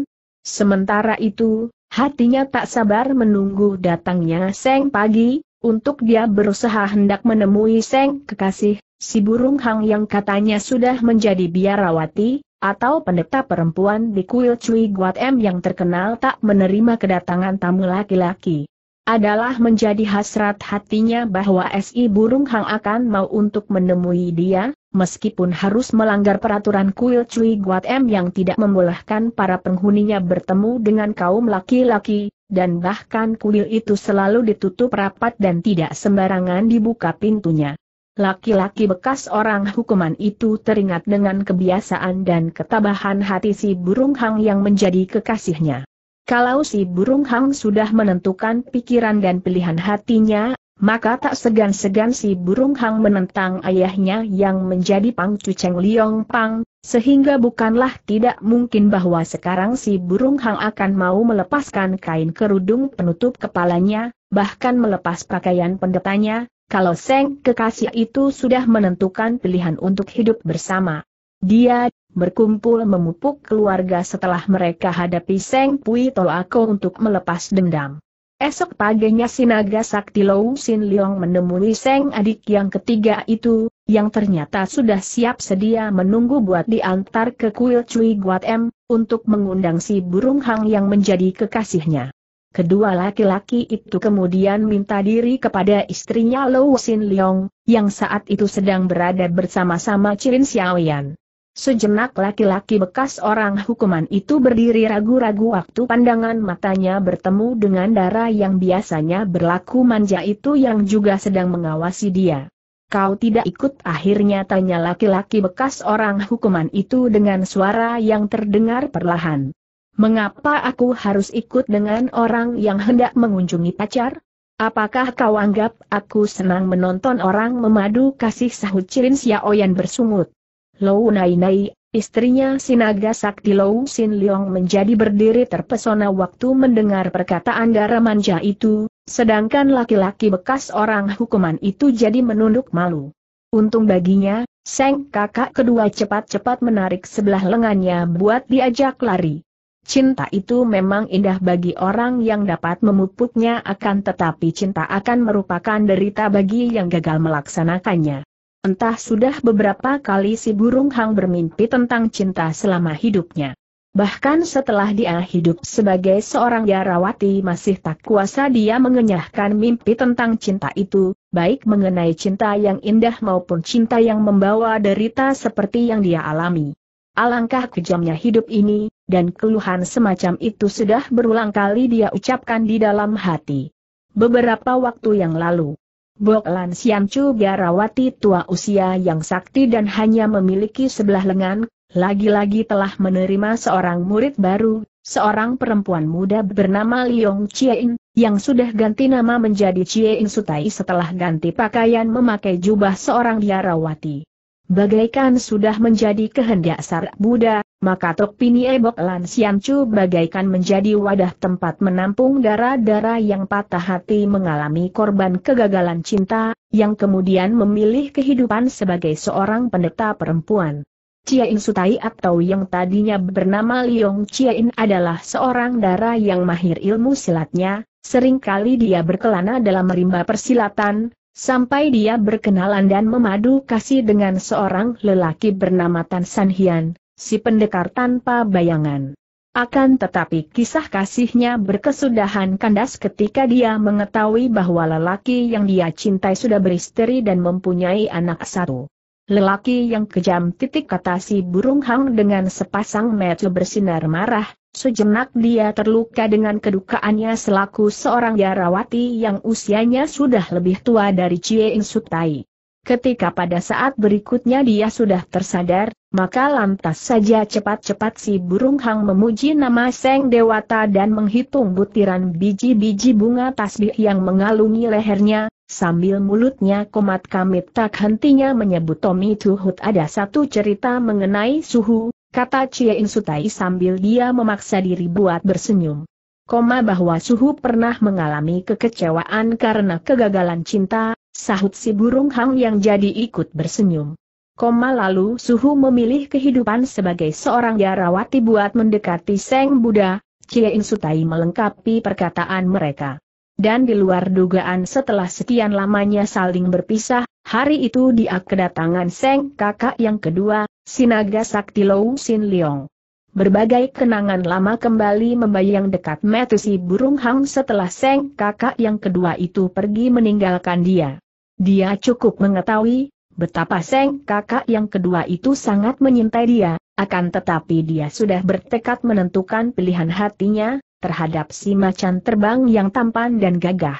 A: Sementara itu, hatinya tak sabar menunggu datangnya Seng pagi, untuk dia berusaha hendak menemui Seng kekasih, Si burung hang yang katanya sudah menjadi biarawati, atau pendeta perempuan di kuil Cui Guat M yang terkenal tak menerima kedatangan tamu laki-laki. Adalah menjadi hasrat hatinya bahwa SI Burung Hang akan mau untuk menemui dia, meskipun harus melanggar peraturan kuil Cui Guat M yang tidak membolehkan para penghuninya bertemu dengan kaum laki-laki, dan bahkan kuil itu selalu ditutup rapat dan tidak sembarangan dibuka pintunya. Laki-laki bekas orang hukuman itu teringat dengan kebiasaan dan ketabahan hati si burung hang yang menjadi kekasihnya. Kalau si burung hang sudah menentukan pikiran dan pilihan hatinya, maka tak segan-segan si burung hang menentang ayahnya yang menjadi Pang Cuceng Liong Pang, sehingga bukanlah tidak mungkin bahwa sekarang si burung hang akan mau melepaskan kain kerudung penutup kepalanya, bahkan melepas pakaian pendetanya, kalau Seng kekasih itu sudah menentukan pilihan untuk hidup bersama. Dia berkumpul memupuk keluarga setelah mereka hadapi Seng Pui Tolako untuk melepas dendam. Esok paginya Sinaga Sakti Lou Sin Leong menemui Seng adik yang ketiga itu, yang ternyata sudah siap sedia menunggu buat diantar ke kuil Cui Guat M, untuk mengundang si burung hang yang menjadi kekasihnya. Kedua laki-laki itu kemudian minta diri kepada istrinya Lou Sin Leong, yang saat itu sedang berada bersama-sama Cirin Xiaoyan. Sejenak laki-laki bekas orang hukuman itu berdiri ragu-ragu waktu pandangan matanya bertemu dengan darah yang biasanya berlaku manja itu yang juga sedang mengawasi dia. Kau tidak ikut akhirnya tanya laki-laki bekas orang hukuman itu dengan suara yang terdengar perlahan. Mengapa aku harus ikut dengan orang yang hendak mengunjungi pacar? Apakah kau anggap aku senang menonton orang memadu kasih sahut Cirin Xiaoyan bersungut? Lou Nai Nai, istrinya Sinaga Sakti Lou Sin Leong menjadi berdiri terpesona waktu mendengar perkataan manja itu, sedangkan laki-laki bekas orang hukuman itu jadi menunduk malu. Untung baginya, Seng kakak kedua cepat-cepat menarik sebelah lengannya buat diajak lari. Cinta itu memang indah bagi orang yang dapat memupuknya akan tetapi cinta akan merupakan derita bagi yang gagal melaksanakannya. Entah sudah beberapa kali si burung hang bermimpi tentang cinta selama hidupnya. Bahkan setelah dia hidup sebagai seorang yarawati masih tak kuasa dia mengenyahkan mimpi tentang cinta itu, baik mengenai cinta yang indah maupun cinta yang membawa derita seperti yang dia alami. Alangkah kejamnya hidup ini, dan keluhan semacam itu sudah berulang kali dia ucapkan di dalam hati. Beberapa waktu yang lalu, Bok Lan Sian Chu biarawati tua usia yang sakti dan hanya memiliki sebelah lengan, lagi-lagi telah menerima seorang murid baru, seorang perempuan muda bernama Liong Chiein, yang sudah ganti nama menjadi Chiein Sutai setelah ganti pakaian memakai jubah seorang biarawati bagaikan sudah menjadi kehendak Sar Buddha, maka Tok Pini Ebok Lan Sian Chu bagaikan menjadi wadah tempat menampung darah-darah yang patah hati mengalami korban kegagalan cinta, yang kemudian memilih kehidupan sebagai seorang pendeta perempuan. In Sutai atau yang tadinya bernama Liong Ciain adalah seorang darah yang mahir ilmu silatnya, seringkali dia berkelana dalam rimba persilatan, Sampai dia berkenalan dan memadu kasih dengan seorang lelaki bernama Tan San Hian, si pendekar tanpa bayangan. Akan tetapi kisah kasihnya berkesudahan kandas ketika dia mengetahui bahwa lelaki yang dia cintai sudah beristeri dan mempunyai anak satu. Lelaki yang kejam titik kata si burung hang dengan sepasang mata bersinar marah, Sejenak dia terluka dengan kedukaannya selaku seorang biarawati yang usianya sudah lebih tua dari Cie In Sutai. Ketika pada saat berikutnya dia sudah tersadar, maka lantas saja cepat-cepat si burung hang memuji nama Seng Dewata dan menghitung butiran biji-biji bunga tasbih yang mengalungi lehernya, sambil mulutnya komat kamit tak hentinya menyebut Tommy Tuhut ada satu cerita mengenai suhu, kata Chie Insutai sambil dia memaksa diri buat bersenyum. Koma bahwa Suhu pernah mengalami kekecewaan karena kegagalan cinta, sahut si burung hang yang jadi ikut bersenyum. Koma lalu Suhu memilih kehidupan sebagai seorang jarawati buat mendekati Seng Buddha, Chie Insutai melengkapi perkataan mereka dan di luar dugaan setelah sekian lamanya saling berpisah, hari itu dia kedatangan Seng kakak yang kedua, Sinaga Sakti Lou Sin Leong. Berbagai kenangan lama kembali membayang dekat Metusi burung hang setelah Seng kakak yang kedua itu pergi meninggalkan dia. Dia cukup mengetahui, betapa Seng kakak yang kedua itu sangat menyintai dia, akan tetapi dia sudah bertekad menentukan pilihan hatinya, terhadap si macan terbang yang tampan dan gagah.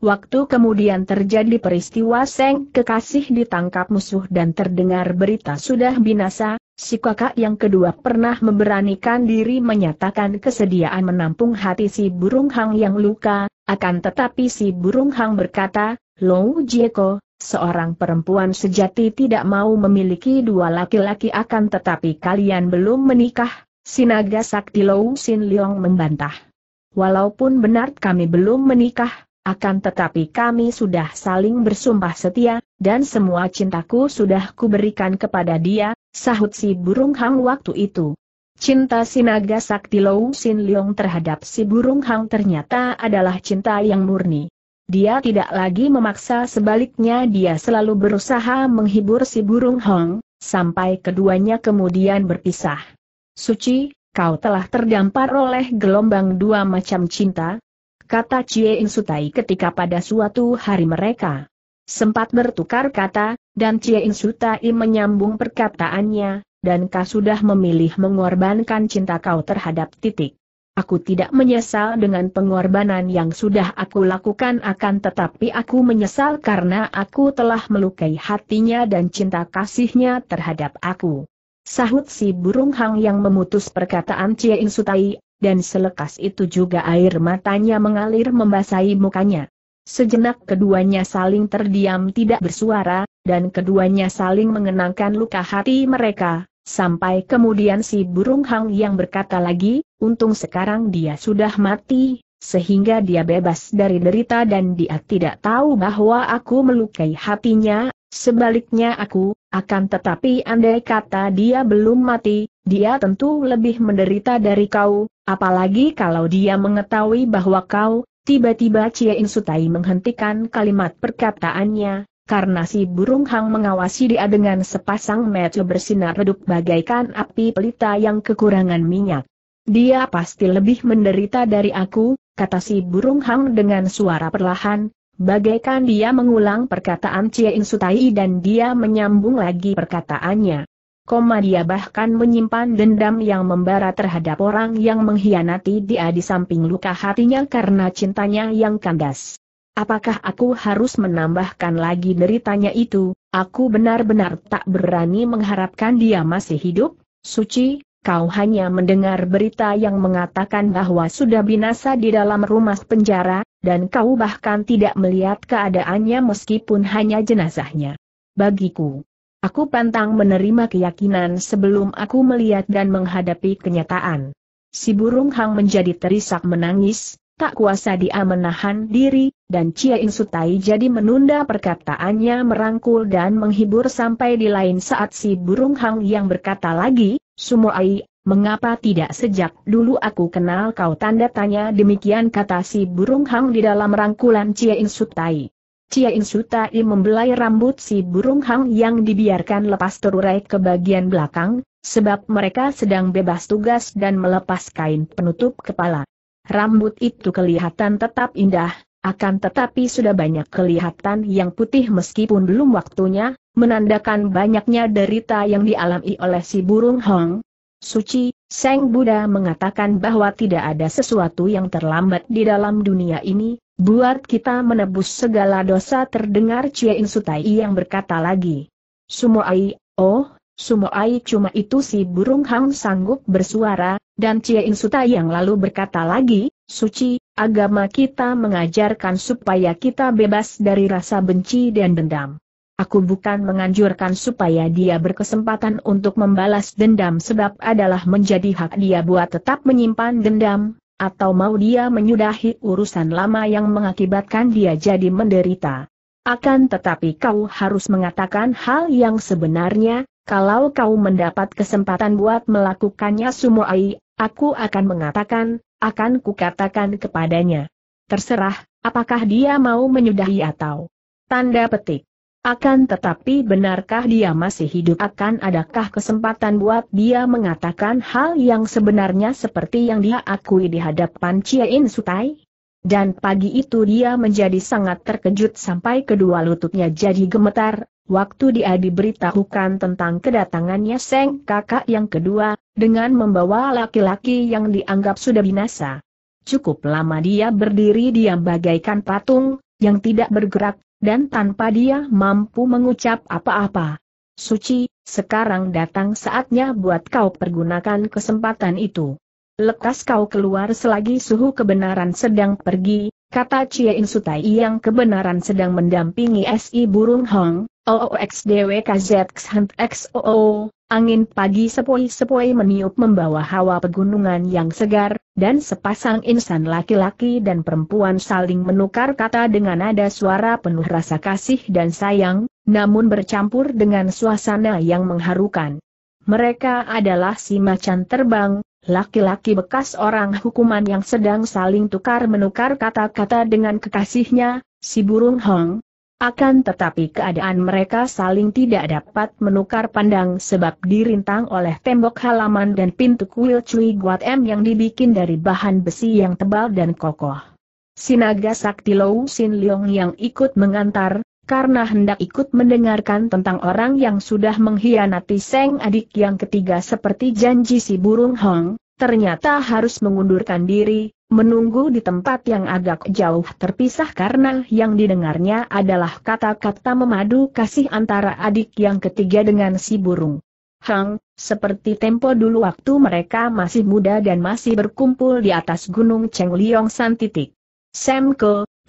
A: Waktu kemudian terjadi peristiwa Seng kekasih ditangkap musuh dan terdengar berita sudah binasa, si kakak yang kedua pernah memberanikan diri menyatakan kesediaan menampung hati si burung hang yang luka, akan tetapi si burung hang berkata, Lo Jieko, seorang perempuan sejati tidak mau memiliki dua laki-laki akan tetapi kalian belum menikah, Sinaga Sakti Lou Sin Leong membantah. Walaupun benar kami belum menikah, akan tetapi kami sudah saling bersumpah setia, dan semua cintaku sudah kuberikan kepada dia, sahut si burung hang waktu itu. Cinta Sinaga Sakti Lou Sin Leong terhadap si burung hang ternyata adalah cinta yang murni. Dia tidak lagi memaksa sebaliknya dia selalu berusaha menghibur si burung Hang, sampai keduanya kemudian berpisah. Suci, kau telah terdampar oleh gelombang dua macam cinta, kata In Insutai ketika pada suatu hari mereka sempat bertukar kata, dan In Insutai menyambung perkataannya, dan kau sudah memilih mengorbankan cinta kau terhadap titik. Aku tidak menyesal dengan pengorbanan yang sudah aku lakukan akan tetapi aku menyesal karena aku telah melukai hatinya dan cinta kasihnya terhadap aku. Sahut si burung hang yang memutus perkataan Cie Insutai dan selekas itu juga air matanya mengalir membasahi mukanya. Sejenak keduanya saling terdiam tidak bersuara, dan keduanya saling mengenangkan luka hati mereka, sampai kemudian si burung hang yang berkata lagi, untung sekarang dia sudah mati, sehingga dia bebas dari derita dan dia tidak tahu bahwa aku melukai hatinya, sebaliknya aku, akan tetapi andai kata dia belum mati, dia tentu lebih menderita dari kau, apalagi kalau dia mengetahui bahwa kau, tiba-tiba Cie Insutai menghentikan kalimat perkataannya, karena si burung hang mengawasi dia dengan sepasang mata bersinar redup bagaikan api pelita yang kekurangan minyak. Dia pasti lebih menderita dari aku, kata si burung hang dengan suara perlahan, bagaikan dia mengulang perkataan Cie Insutai dan dia menyambung lagi perkataannya. Koma dia bahkan menyimpan dendam yang membara terhadap orang yang mengkhianati dia di samping luka hatinya karena cintanya yang kandas. Apakah aku harus menambahkan lagi deritanya itu, aku benar-benar tak berani mengharapkan dia masih hidup, suci, kau hanya mendengar berita yang mengatakan bahwa sudah binasa di dalam rumah penjara, dan kau bahkan tidak melihat keadaannya meskipun hanya jenazahnya. Bagiku, aku pantang menerima keyakinan sebelum aku melihat dan menghadapi kenyataan. Si burung hang menjadi terisak menangis, tak kuasa dia menahan diri, dan Cie Insutai jadi menunda perkataannya merangkul dan menghibur sampai di lain saat si burung hang yang berkata lagi, Sumoai, mengapa tidak sejak dulu aku kenal kau tanda tanya demikian kata si burung hang di dalam rangkulan Cie Insutai. Sutai. Insutai membelai rambut si burung hang yang dibiarkan lepas terurai ke bagian belakang, sebab mereka sedang bebas tugas dan melepas kain penutup kepala. Rambut itu kelihatan tetap indah, akan tetapi sudah banyak kelihatan yang putih meskipun belum waktunya, menandakan banyaknya derita yang dialami oleh si burung hong. Suci, Seng Buddha mengatakan bahwa tidak ada sesuatu yang terlambat di dalam dunia ini, buat kita menebus segala dosa terdengar In Sutai yang berkata lagi. Sumoai, oh, Sumoai cuma itu si burung hong sanggup bersuara, dan Cie In Sutai yang lalu berkata lagi, suci, agama kita mengajarkan supaya kita bebas dari rasa benci dan dendam. Aku bukan menganjurkan supaya dia berkesempatan untuk membalas dendam sebab adalah menjadi hak dia buat tetap menyimpan dendam, atau mau dia menyudahi urusan lama yang mengakibatkan dia jadi menderita. Akan tetapi kau harus mengatakan hal yang sebenarnya, kalau kau mendapat kesempatan buat melakukannya sumuai, aku akan mengatakan, akan kukatakan kepadanya. Terserah, apakah dia mau menyudahi atau tanda petik. Akan tetapi benarkah dia masih hidup akan adakah kesempatan buat dia mengatakan hal yang sebenarnya seperti yang dia akui di hadapan Cia-in Sutai? Dan pagi itu dia menjadi sangat terkejut sampai kedua lututnya jadi gemetar, Waktu dia diberitahukan tentang kedatangannya Seng kakak yang kedua, dengan membawa laki-laki yang dianggap sudah binasa. Cukup lama dia berdiri diam bagaikan patung, yang tidak bergerak, dan tanpa dia mampu mengucap apa-apa. Suci, sekarang datang saatnya buat kau pergunakan kesempatan itu. Lekas kau keluar selagi suhu kebenaran sedang pergi, kata Chia Insutai yang kebenaran sedang mendampingi S.I. Burung Hong, OOXDW KZ XOO, angin pagi sepoi-sepoi meniup membawa hawa pegunungan yang segar, dan sepasang insan laki-laki dan perempuan saling menukar kata dengan nada suara penuh rasa kasih dan sayang, namun bercampur dengan suasana yang mengharukan. Mereka adalah si macan terbang, laki-laki bekas orang hukuman yang sedang saling tukar-menukar kata-kata dengan kekasihnya, si burung hong, akan tetapi keadaan mereka saling tidak dapat menukar pandang sebab dirintang oleh tembok halaman dan pintu kuil Cui Guat M yang dibikin dari bahan besi yang tebal dan kokoh. Sinaga Sakti Lou Sin Leong yang ikut mengantar, karena hendak ikut mendengarkan tentang orang yang sudah mengkhianati Seng adik yang ketiga seperti janji si burung Hong, ternyata harus mengundurkan diri, menunggu di tempat yang agak jauh terpisah karena yang didengarnya adalah kata-kata memadu kasih antara adik yang ketiga dengan si burung. Hang, seperti tempo dulu waktu mereka masih muda dan masih berkumpul di atas gunung Cheng Liong San titik.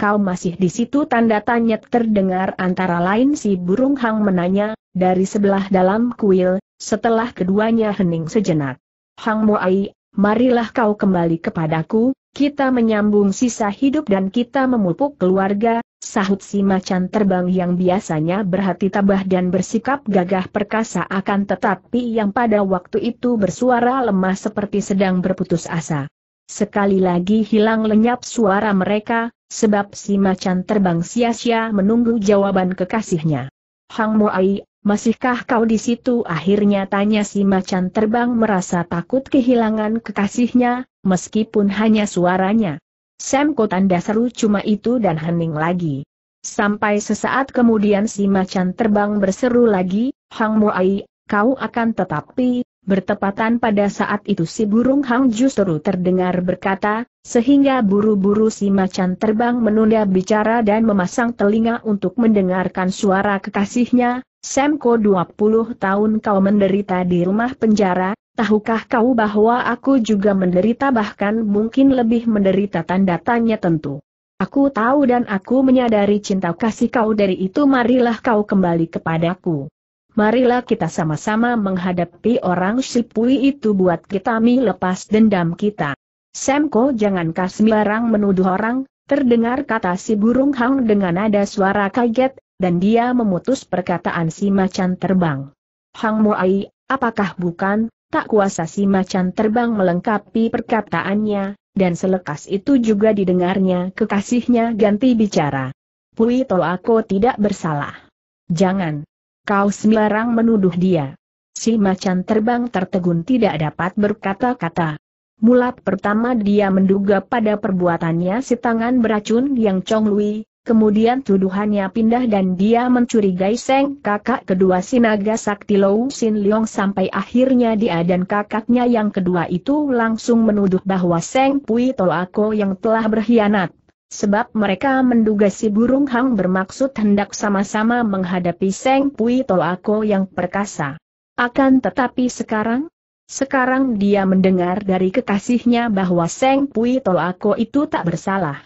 A: kau masih di situ tanda tanya terdengar antara lain si burung Hang menanya, dari sebelah dalam kuil, setelah keduanya hening sejenak. Hang Moai, marilah kau kembali kepadaku, kita menyambung sisa hidup dan kita memupuk keluarga, sahut si macan terbang yang biasanya berhati tabah dan bersikap gagah perkasa akan tetapi yang pada waktu itu bersuara lemah seperti sedang berputus asa. Sekali lagi hilang lenyap suara mereka, sebab si macan terbang sia-sia menunggu jawaban kekasihnya. Hang Moai Masihkah kau di situ? Akhirnya tanya si macan terbang merasa takut kehilangan kekasihnya, meskipun hanya suaranya. Semko tanda seru cuma itu dan hening lagi. Sampai sesaat kemudian si macan terbang berseru lagi, Hang Muai, kau akan tetapi, bertepatan pada saat itu si burung Hang justru terdengar berkata, sehingga buru-buru si macan terbang menunda bicara dan memasang telinga untuk mendengarkan suara kekasihnya, Semko 20 tahun kau menderita di rumah penjara, tahukah kau bahwa aku juga menderita bahkan mungkin lebih menderita tanda tanya tentu. Aku tahu dan aku menyadari cinta kasih kau dari itu marilah kau kembali kepadaku. Marilah kita sama-sama menghadapi orang sipui itu buat kita mi lepas dendam kita. Semko jangan kasih barang menuduh orang, terdengar kata si burung hang dengan nada suara kaget, dan dia memutus perkataan si macan terbang. Hang Muai, apakah bukan, tak kuasa si macan terbang melengkapi perkataannya, dan selekas itu juga didengarnya kekasihnya ganti bicara. Pui Tol aku tidak bersalah. Jangan. Kau sembarang menuduh dia. Si macan terbang tertegun tidak dapat berkata-kata. Mulap pertama dia menduga pada perbuatannya si tangan beracun yang Chong Lui, Kemudian tuduhannya pindah dan dia mencurigai Seng kakak kedua Sinaga Sakti Lou Sin Leong sampai akhirnya dia dan kakaknya yang kedua itu langsung menuduh bahwa Seng Pui Tolako yang telah berkhianat. Sebab mereka menduga si burung hang bermaksud hendak sama-sama menghadapi Seng Pui Tolako yang perkasa. Akan tetapi sekarang, sekarang dia mendengar dari kekasihnya bahwa Seng Pui Tolako itu tak bersalah.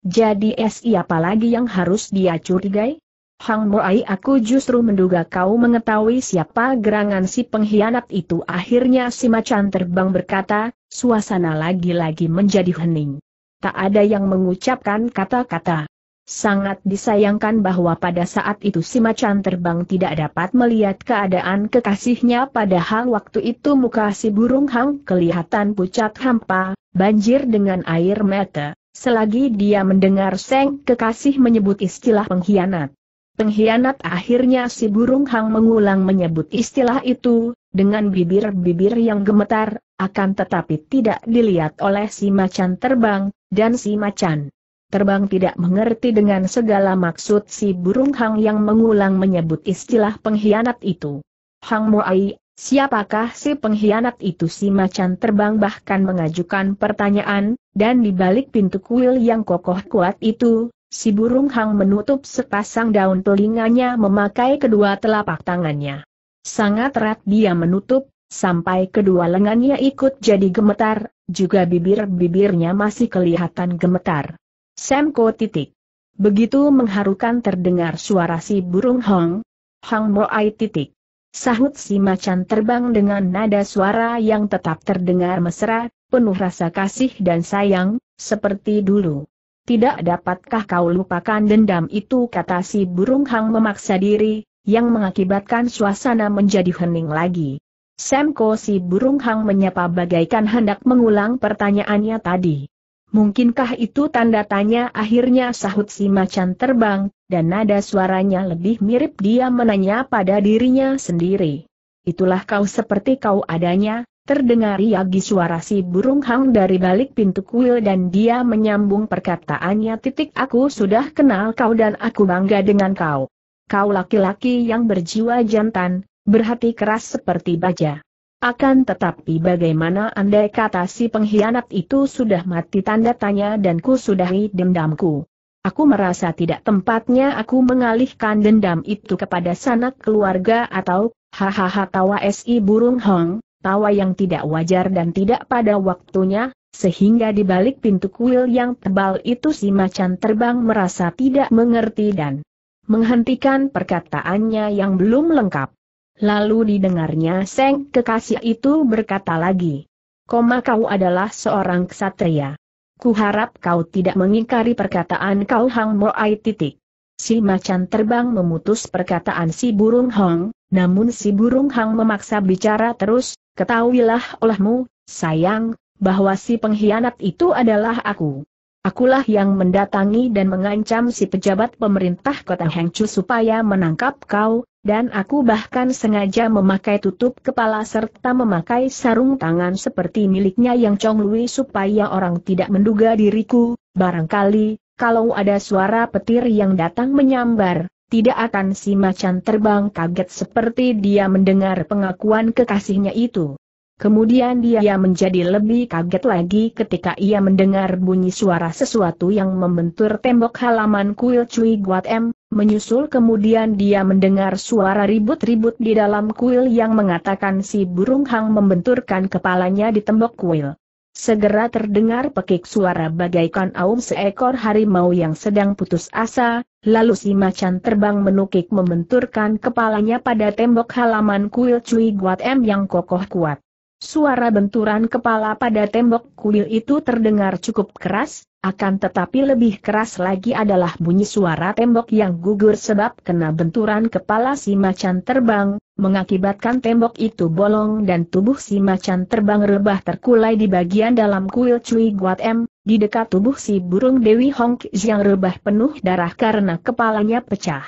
A: Jadi SI lagi yang harus dia curigai? Hang Moai aku justru menduga kau mengetahui siapa gerangan si pengkhianat itu akhirnya si macan terbang berkata, suasana lagi-lagi menjadi hening. Tak ada yang mengucapkan kata-kata. Sangat disayangkan bahwa pada saat itu si macan terbang tidak dapat melihat keadaan kekasihnya padahal waktu itu muka si burung hang kelihatan pucat hampa, banjir dengan air mata selagi dia mendengar Seng Kekasih menyebut istilah pengkhianat. Pengkhianat akhirnya si burung hang mengulang menyebut istilah itu, dengan bibir-bibir yang gemetar, akan tetapi tidak dilihat oleh si macan terbang, dan si macan terbang tidak mengerti dengan segala maksud si burung hang yang mengulang menyebut istilah pengkhianat itu. Hang Moai, Siapakah si pengkhianat itu si macan terbang bahkan mengajukan pertanyaan, dan di balik pintu kuil yang kokoh kuat itu, si burung hang menutup sepasang daun telinganya memakai kedua telapak tangannya. Sangat erat dia menutup, sampai kedua lengannya ikut jadi gemetar, juga bibir-bibirnya masih kelihatan gemetar. Semko titik. Begitu mengharukan terdengar suara si burung hong, hang moai titik. Sahut si macan terbang dengan nada suara yang tetap terdengar mesra, penuh rasa kasih dan sayang, seperti dulu. Tidak dapatkah kau lupakan dendam itu kata si burung hang memaksa diri, yang mengakibatkan suasana menjadi hening lagi. Semko si burung hang menyapa bagaikan hendak mengulang pertanyaannya tadi. Mungkinkah itu tanda tanya akhirnya sahut si macan terbang, dan nada suaranya lebih mirip dia menanya pada dirinya sendiri. Itulah kau seperti kau adanya, terdengar yagi suara si burung hang dari balik pintu kuil dan dia menyambung perkataannya titik aku sudah kenal kau dan aku bangga dengan kau. Kau laki-laki yang berjiwa jantan, berhati keras seperti baja. Akan tetapi bagaimana andai kata si pengkhianat itu sudah mati tanda tanya dan ku sudahi dendamku. Aku merasa tidak tempatnya aku mengalihkan dendam itu kepada sanak keluarga atau, hahaha tawa si burung hong, tawa yang tidak wajar dan tidak pada waktunya, sehingga di balik pintu kuil yang tebal itu si macan terbang merasa tidak mengerti dan menghentikan perkataannya yang belum lengkap. Lalu didengarnya Seng kekasih itu berkata lagi. Koma kau adalah seorang ksatria. Kuharap kau tidak mengingkari perkataan kau Hang Moai titik. Si macan terbang memutus perkataan si burung Hong, namun si burung Hang memaksa bicara terus, ketahuilah olehmu, sayang, bahwa si pengkhianat itu adalah aku. Akulah yang mendatangi dan mengancam si pejabat pemerintah kota Hengchu supaya menangkap kau, dan aku bahkan sengaja memakai tutup kepala serta memakai sarung tangan seperti miliknya yang Chong Lui supaya orang tidak menduga diriku, barangkali, kalau ada suara petir yang datang menyambar, tidak akan si macan terbang kaget seperti dia mendengar pengakuan kekasihnya itu. Kemudian dia menjadi lebih kaget lagi ketika ia mendengar bunyi suara sesuatu yang membentur tembok halaman kuil Cui Guat M, menyusul kemudian dia mendengar suara ribut-ribut di dalam kuil yang mengatakan si burung hang membenturkan kepalanya di tembok kuil. Segera terdengar pekik suara bagaikan aum seekor harimau yang sedang putus asa, lalu si macan terbang menukik membenturkan kepalanya pada tembok halaman kuil Cui Guat M yang kokoh kuat. Suara benturan kepala pada tembok kuil itu terdengar cukup keras, akan tetapi lebih keras lagi adalah bunyi suara tembok yang gugur sebab kena benturan kepala si macan terbang, mengakibatkan tembok itu bolong dan tubuh si macan terbang rebah terkulai di bagian dalam kuil Cui Guat M, di dekat tubuh si burung Dewi Hong yang rebah penuh darah karena kepalanya pecah.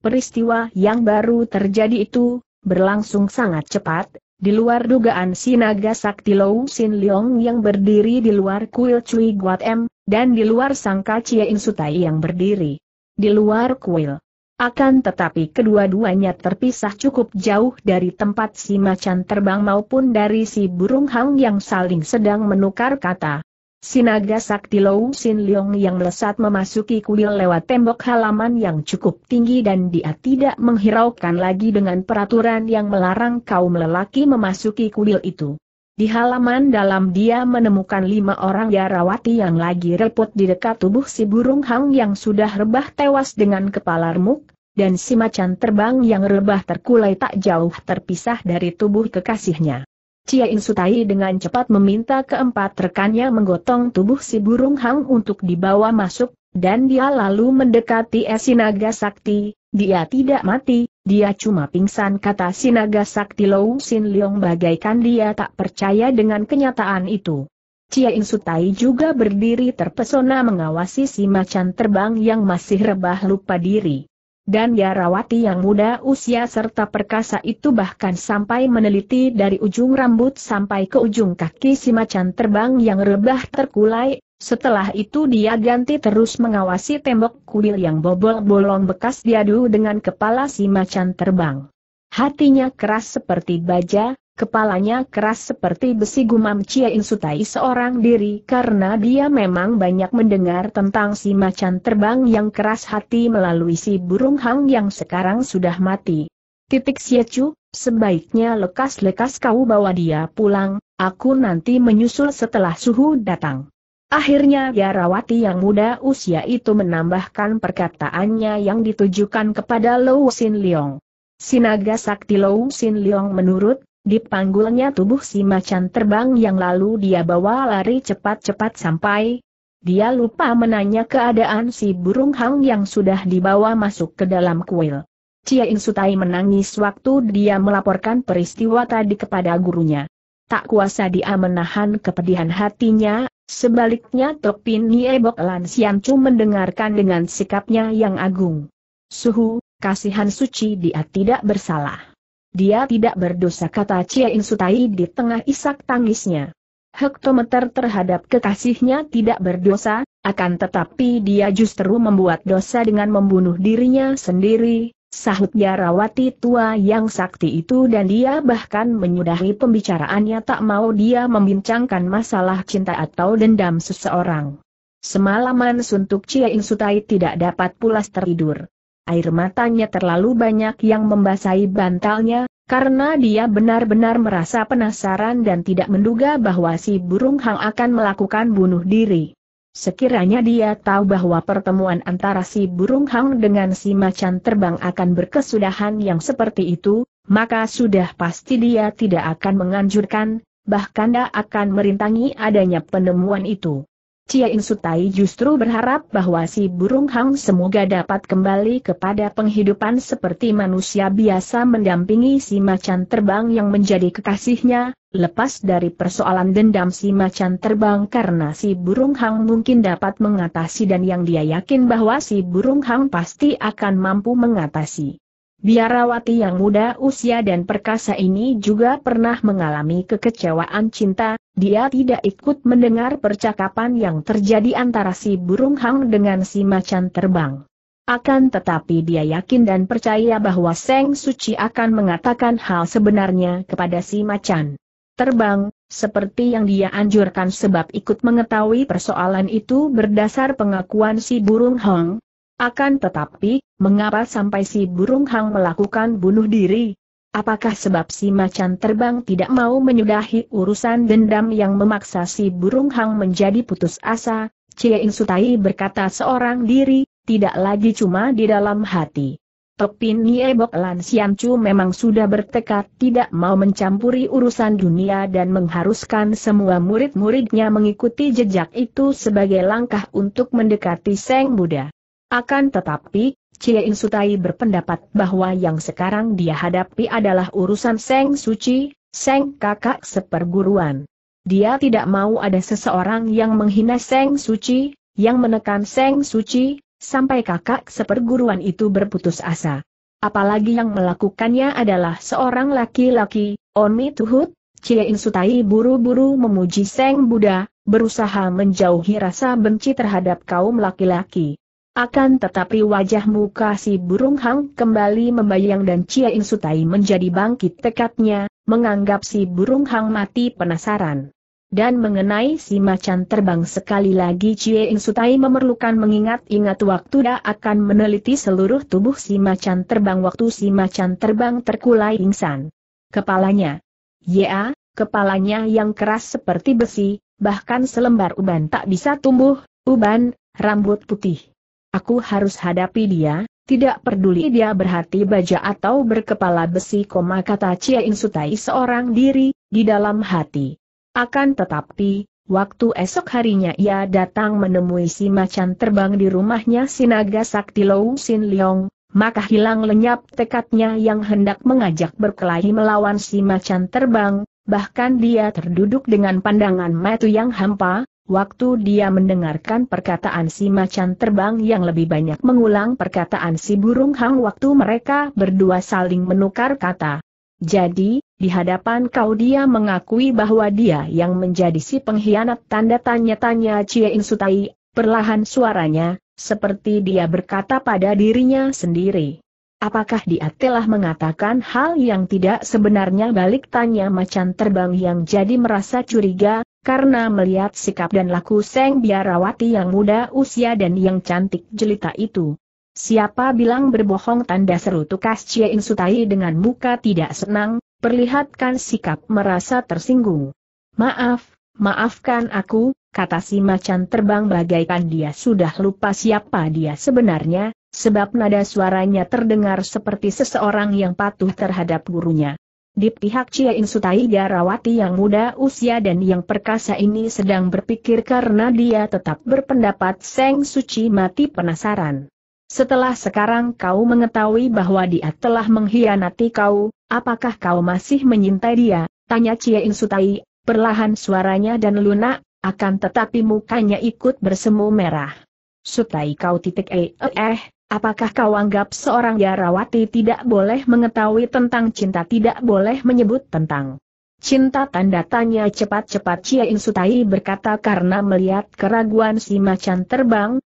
A: Peristiwa yang baru terjadi itu, berlangsung sangat cepat, di luar dugaan si naga sakti Lou Sin Leong yang berdiri di luar kuil Cui Guat M, dan di luar sang Cie In Sutai yang berdiri di luar kuil. Akan tetapi kedua-duanya terpisah cukup jauh dari tempat si macan terbang maupun dari si burung hang yang saling sedang menukar kata. Sinaga Sakti Lou Sin Leong yang melesat memasuki kuil lewat tembok halaman yang cukup tinggi dan dia tidak menghiraukan lagi dengan peraturan yang melarang kaum lelaki memasuki kuil itu. Di halaman dalam dia menemukan lima orang yarawati yang lagi repot di dekat tubuh si burung hang yang sudah rebah tewas dengan kepala remuk, dan si macan terbang yang rebah terkulai tak jauh terpisah dari tubuh kekasihnya. Cia Insutai dengan cepat meminta keempat rekannya menggotong tubuh si burung hang untuk dibawa masuk, dan dia lalu mendekati Esinaga Sakti, dia tidak mati, dia cuma pingsan kata Sinaga Sakti Lou Sin Leong bagaikan dia tak percaya dengan kenyataan itu. Cia Insutai juga berdiri terpesona mengawasi si macan terbang yang masih rebah lupa diri dan Yarawati yang muda usia serta perkasa itu bahkan sampai meneliti dari ujung rambut sampai ke ujung kaki si macan terbang yang rebah terkulai, setelah itu dia ganti terus mengawasi tembok kuil yang bobol bolong bekas diadu dengan kepala si macan terbang. Hatinya keras seperti baja, Kepalanya keras seperti besi gumam Cia Insutai seorang diri karena dia memang banyak mendengar tentang si macan terbang yang keras hati melalui si burung hang yang sekarang sudah mati. Titik siacu, sebaiknya lekas-lekas kau bawa dia pulang, aku nanti menyusul setelah suhu datang. Akhirnya Yarawati yang muda usia itu menambahkan perkataannya yang ditujukan kepada Lou Sin Leong. Sinaga Sakti Lou Sin Leong menurut, Dipanggulnya tubuh si macan terbang yang lalu dia bawa lari cepat-cepat sampai. Dia lupa menanya keadaan si burung hang yang sudah dibawa masuk ke dalam kuil. Cia Insutai menangis waktu dia melaporkan peristiwa tadi kepada gurunya. Tak kuasa dia menahan kepedihan hatinya, sebaliknya Tokpin Niebok Lan Chu mendengarkan dengan sikapnya yang agung. Suhu, kasihan suci dia tidak bersalah. Dia tidak berdosa kata Cie Insutai di tengah isak tangisnya. Hektometer terhadap kekasihnya tidak berdosa, akan tetapi dia justru membuat dosa dengan membunuh dirinya sendiri, sahut Yarawati tua yang sakti itu dan dia bahkan menyudahi pembicaraannya tak mau dia membincangkan masalah cinta atau dendam seseorang. Semalaman suntuk Cie Insutai tidak dapat pulas teridur air matanya terlalu banyak yang membasahi bantalnya, karena dia benar-benar merasa penasaran dan tidak menduga bahwa si burung hang akan melakukan bunuh diri. Sekiranya dia tahu bahwa pertemuan antara si burung hang dengan si macan terbang akan berkesudahan yang seperti itu, maka sudah pasti dia tidak akan menganjurkan, bahkan tidak akan merintangi adanya penemuan itu. Cia Insutai justru berharap bahwa si burung hang semoga dapat kembali kepada penghidupan seperti manusia biasa mendampingi si macan terbang yang menjadi kekasihnya, lepas dari persoalan dendam si macan terbang karena si burung hang mungkin dapat mengatasi dan yang dia yakin bahwa si burung hang pasti akan mampu mengatasi. Biarawati yang muda usia dan perkasa ini juga pernah mengalami kekecewaan cinta, dia tidak ikut mendengar percakapan yang terjadi antara si burung hang dengan si macan terbang. Akan tetapi dia yakin dan percaya bahwa Seng Suci akan mengatakan hal sebenarnya kepada si macan terbang, seperti yang dia anjurkan sebab ikut mengetahui persoalan itu berdasar pengakuan si burung hong, akan tetapi, mengapa sampai si burung hang melakukan bunuh diri? Apakah sebab si macan terbang tidak mau menyudahi urusan dendam yang memaksa si burung hang menjadi putus asa? Cie Ing Sutai berkata seorang diri, tidak lagi cuma di dalam hati. Topin Niebok Lan Sian Chu memang sudah bertekad tidak mau mencampuri urusan dunia dan mengharuskan semua murid-muridnya mengikuti jejak itu sebagai langkah untuk mendekati Seng Buddha. Akan tetapi, Cie Sutai berpendapat bahwa yang sekarang dia hadapi adalah urusan Seng Suci, Seng kakak seperguruan. Dia tidak mau ada seseorang yang menghina Seng Suci, yang menekan Seng Suci, sampai kakak seperguruan itu berputus asa. Apalagi yang melakukannya adalah seorang laki-laki, Onmi Tuhut, Cie Sutai buru-buru memuji Seng Buddha, berusaha menjauhi rasa benci terhadap kaum laki-laki. Akan tetapi wajah muka si burung hang kembali membayang dan Cia Ing Sutai menjadi bangkit tekadnya, menganggap si burung hang mati penasaran. Dan mengenai si macan terbang sekali lagi Cie Ing Sutai memerlukan mengingat-ingat waktu dia akan meneliti seluruh tubuh si macan terbang waktu si macan terbang terkulai pingsan. Kepalanya. Ya, kepalanya yang keras seperti besi, bahkan selembar uban tak bisa tumbuh, uban, rambut putih Aku harus hadapi dia, tidak peduli dia berhati baja atau berkepala besi, koma kata Cia Insutai seorang diri, di dalam hati. Akan tetapi, waktu esok harinya ia datang menemui si macan terbang di rumahnya Sinaga Sakti Lou Sin Leong, maka hilang lenyap tekadnya yang hendak mengajak berkelahi melawan si macan terbang, bahkan dia terduduk dengan pandangan matu yang hampa, Waktu dia mendengarkan perkataan si macan terbang yang lebih banyak mengulang perkataan si burung hang waktu mereka berdua saling menukar kata. Jadi, di hadapan kau dia mengakui bahwa dia yang menjadi si pengkhianat tanda tanya-tanya Cie Insutai, perlahan suaranya, seperti dia berkata pada dirinya sendiri. Apakah dia telah mengatakan hal yang tidak sebenarnya balik tanya macan terbang yang jadi merasa curiga, karena melihat sikap dan laku Seng Biarawati yang muda usia dan yang cantik jelita itu. Siapa bilang berbohong tanda seru tukas Cie Insutai dengan muka tidak senang, perlihatkan sikap merasa tersinggung. Maaf, maafkan aku, kata si macan terbang bagaikan dia sudah lupa siapa dia sebenarnya, sebab nada suaranya terdengar seperti seseorang yang patuh terhadap gurunya. Di pihak Cia Insutai Garawati yang muda usia dan yang perkasa ini sedang berpikir karena dia tetap berpendapat Seng Suci mati penasaran. Setelah sekarang kau mengetahui bahwa dia telah mengkhianati kau, apakah kau masih menyintai dia? Tanya Cia Insutai, perlahan suaranya dan lunak, akan tetapi mukanya ikut bersemu merah. Sutai kau titik eh eh, apakah kau anggap seorang Yarawati tidak boleh mengetahui tentang cinta tidak boleh menyebut tentang cinta tanda tanya cepat-cepat Cie Sutai berkata karena melihat keraguan si macan terbang,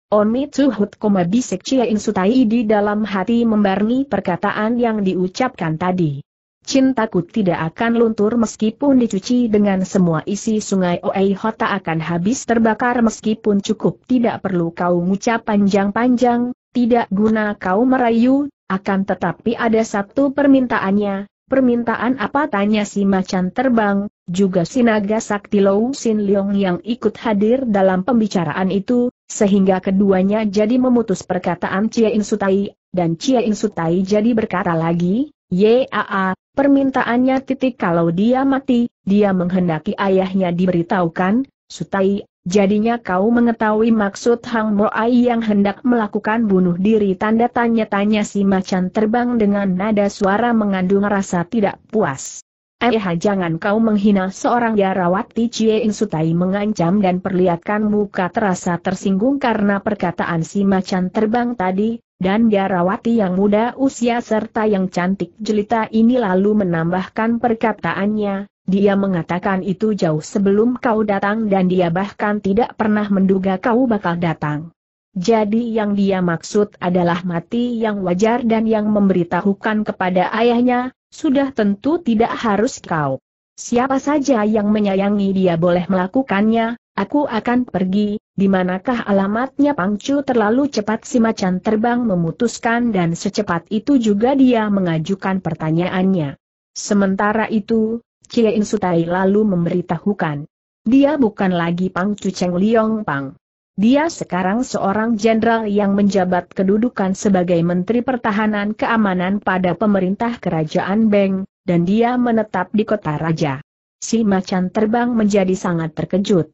A: Tsuhut koma bisik Cie Sutai di dalam hati membarni perkataan yang diucapkan tadi. Cintaku tidak akan luntur meskipun dicuci dengan semua isi sungai Oei Hota akan habis terbakar meskipun cukup tidak perlu kau ngucap panjang-panjang, tidak guna kau merayu, akan tetapi ada satu permintaannya, permintaan apa tanya si macan terbang, juga si naga sakti Lou Sin Leong yang ikut hadir dalam pembicaraan itu, sehingga keduanya jadi memutus perkataan Chia Insutai dan Chia Insutai jadi berkata lagi, Yaa, Permintaannya titik kalau dia mati, dia menghendaki ayahnya diberitahukan, Sutai, jadinya kau mengetahui maksud Hang Mo Ai yang hendak melakukan bunuh diri tanda tanya-tanya si macan terbang dengan nada suara mengandung rasa tidak puas. Eh jangan kau menghina seorang jarawati. Cie Sutai mengancam dan perlihatkan muka terasa tersinggung karena perkataan si macan terbang tadi, dan biarawati yang muda usia serta yang cantik jelita ini lalu menambahkan perkataannya, dia mengatakan itu jauh sebelum kau datang dan dia bahkan tidak pernah menduga kau bakal datang. Jadi yang dia maksud adalah mati yang wajar dan yang memberitahukan kepada ayahnya, sudah tentu tidak harus kau. Siapa saja yang menyayangi dia boleh melakukannya, aku akan pergi, di manakah alamatnya Pangcu terlalu cepat si macan terbang memutuskan dan secepat itu juga dia mengajukan pertanyaannya. Sementara itu, Cie Insutai lalu memberitahukan. Dia bukan lagi Pangcu Cheng Liong Pang. Dia sekarang seorang jenderal yang menjabat kedudukan sebagai Menteri Pertahanan Keamanan pada pemerintah Kerajaan Beng, dan dia menetap di kota raja. Si macan terbang menjadi sangat terkejut.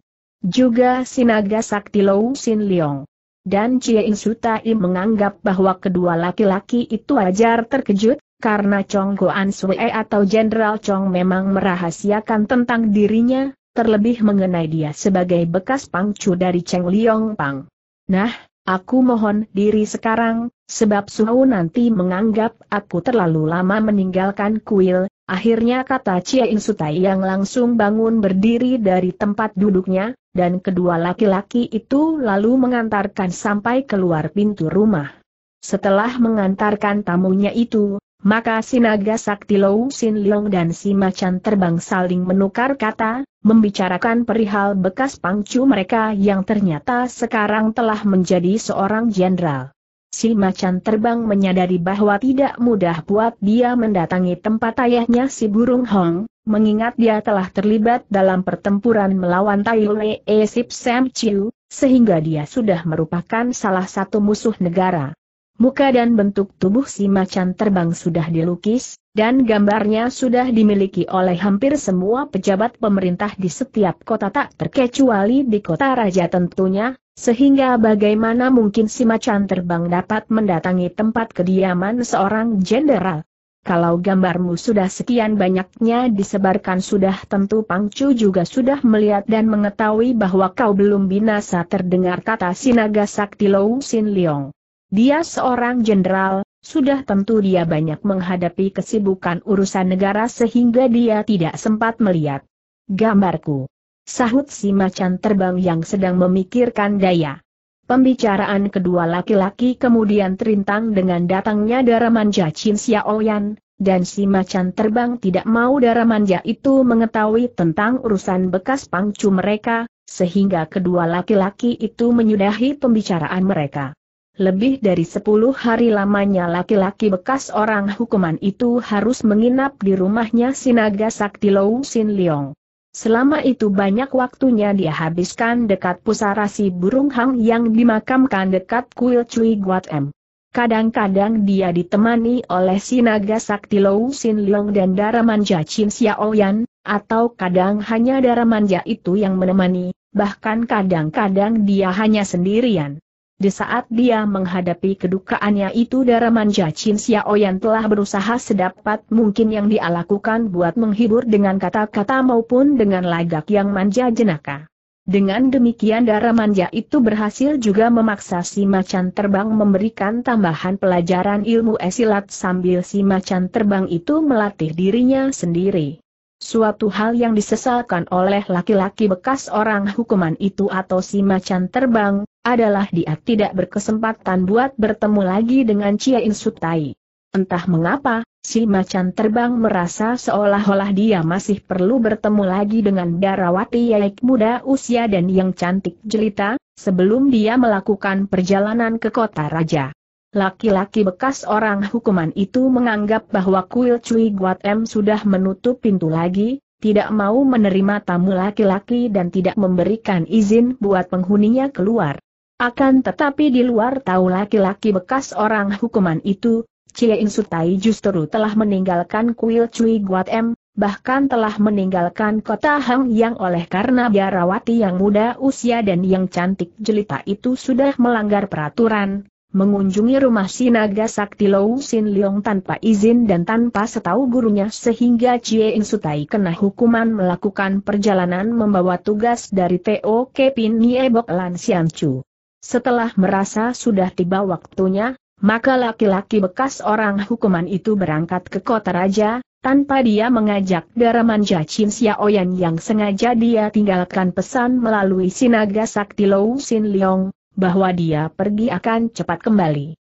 A: Juga Sinaga Sakti Lou Sin Leong. Dan Chie In Sutai menganggap bahwa kedua laki-laki itu wajar terkejut, karena Chong Goan Sui atau Jenderal Chong memang merahasiakan tentang dirinya, terlebih mengenai dia sebagai bekas pangcu dari Cheng Leong Pang. Nah, aku mohon diri sekarang, Sebab Suhu nanti menganggap aku terlalu lama meninggalkan kuil, akhirnya kata Cia Insutai yang langsung bangun berdiri dari tempat duduknya, dan kedua laki-laki itu lalu mengantarkan sampai keluar pintu rumah. Setelah mengantarkan tamunya itu, maka Sinaga Sakti Lou Sin Leong dan si macan terbang saling menukar kata, membicarakan perihal bekas pangcu mereka yang ternyata sekarang telah menjadi seorang jenderal si macan terbang menyadari bahwa tidak mudah buat dia mendatangi tempat ayahnya si burung Hong, mengingat dia telah terlibat dalam pertempuran melawan Tai Lee e Sip Sam Chiu, sehingga dia sudah merupakan salah satu musuh negara. Muka dan bentuk tubuh si macan terbang sudah dilukis, dan gambarnya sudah dimiliki oleh hampir semua pejabat pemerintah di setiap kota tak terkecuali di kota raja tentunya, sehingga bagaimana mungkin si macan terbang dapat mendatangi tempat kediaman seorang jenderal? Kalau gambarmu sudah sekian banyaknya disebarkan sudah tentu Pangcu juga sudah melihat dan mengetahui bahwa kau belum binasa terdengar kata Sinaga Sakti Lou Sin Leong. Dia seorang jenderal, sudah tentu dia banyak menghadapi kesibukan urusan negara sehingga dia tidak sempat melihat gambarku sahut si macan terbang yang sedang memikirkan daya. Pembicaraan kedua laki-laki kemudian terintang dengan datangnya Daramanja Chin Xiaoyan, dan si macan terbang tidak mau darah manja itu mengetahui tentang urusan bekas pangcu mereka, sehingga kedua laki-laki itu menyudahi pembicaraan mereka. Lebih dari sepuluh hari lamanya laki-laki bekas orang hukuman itu harus menginap di rumahnya Sinaga Sakti Lou Sin Leong. Selama itu banyak waktunya dia habiskan dekat pusara si burung hang yang dimakamkan dekat kuil Cui Guat M. Kadang-kadang dia ditemani oleh si naga sakti Lou Sin Leong dan darah manja Chin Xiaoyan, atau kadang hanya darah manja itu yang menemani, bahkan kadang-kadang dia hanya sendirian. Di saat dia menghadapi kedukaannya itu Daramanja Chin Xiaoyan telah berusaha sedapat mungkin yang dia lakukan buat menghibur dengan kata-kata maupun dengan lagak yang manja jenaka. Dengan demikian darah manja itu berhasil juga memaksa si macan terbang memberikan tambahan pelajaran ilmu esilat sambil si macan terbang itu melatih dirinya sendiri. Suatu hal yang disesalkan oleh laki-laki bekas orang hukuman itu atau si macan terbang, adalah dia tidak berkesempatan buat bertemu lagi dengan Cia Insutai. Entah mengapa, si macan terbang merasa seolah-olah dia masih perlu bertemu lagi dengan Darawati Yaik muda usia dan yang cantik jelita, sebelum dia melakukan perjalanan ke kota raja. Laki-laki bekas orang hukuman itu menganggap bahwa kuil Cui Guat M sudah menutup pintu lagi, tidak mau menerima tamu laki-laki dan tidak memberikan izin buat penghuninya keluar. Akan tetapi di luar tahu laki-laki bekas orang hukuman itu, Cie Insutai justru telah meninggalkan kuil Cui Guat M, bahkan telah meninggalkan kota Hang yang oleh karena biarawati yang muda usia dan yang cantik jelita itu sudah melanggar peraturan, mengunjungi rumah Sinaga Sakti Lou Sin Leong tanpa izin dan tanpa setahu gurunya sehingga Cie Insutai kena hukuman melakukan perjalanan membawa tugas dari T.O. Kepin Niebok Lan Sian Chu. Setelah merasa sudah tiba waktunya, maka laki-laki bekas orang hukuman itu berangkat ke kota raja, tanpa dia mengajak Daramanja Chin Xiaoyan yang sengaja dia tinggalkan pesan melalui Sinaga Sakti Lou Sin Leong, bahwa dia pergi akan cepat kembali.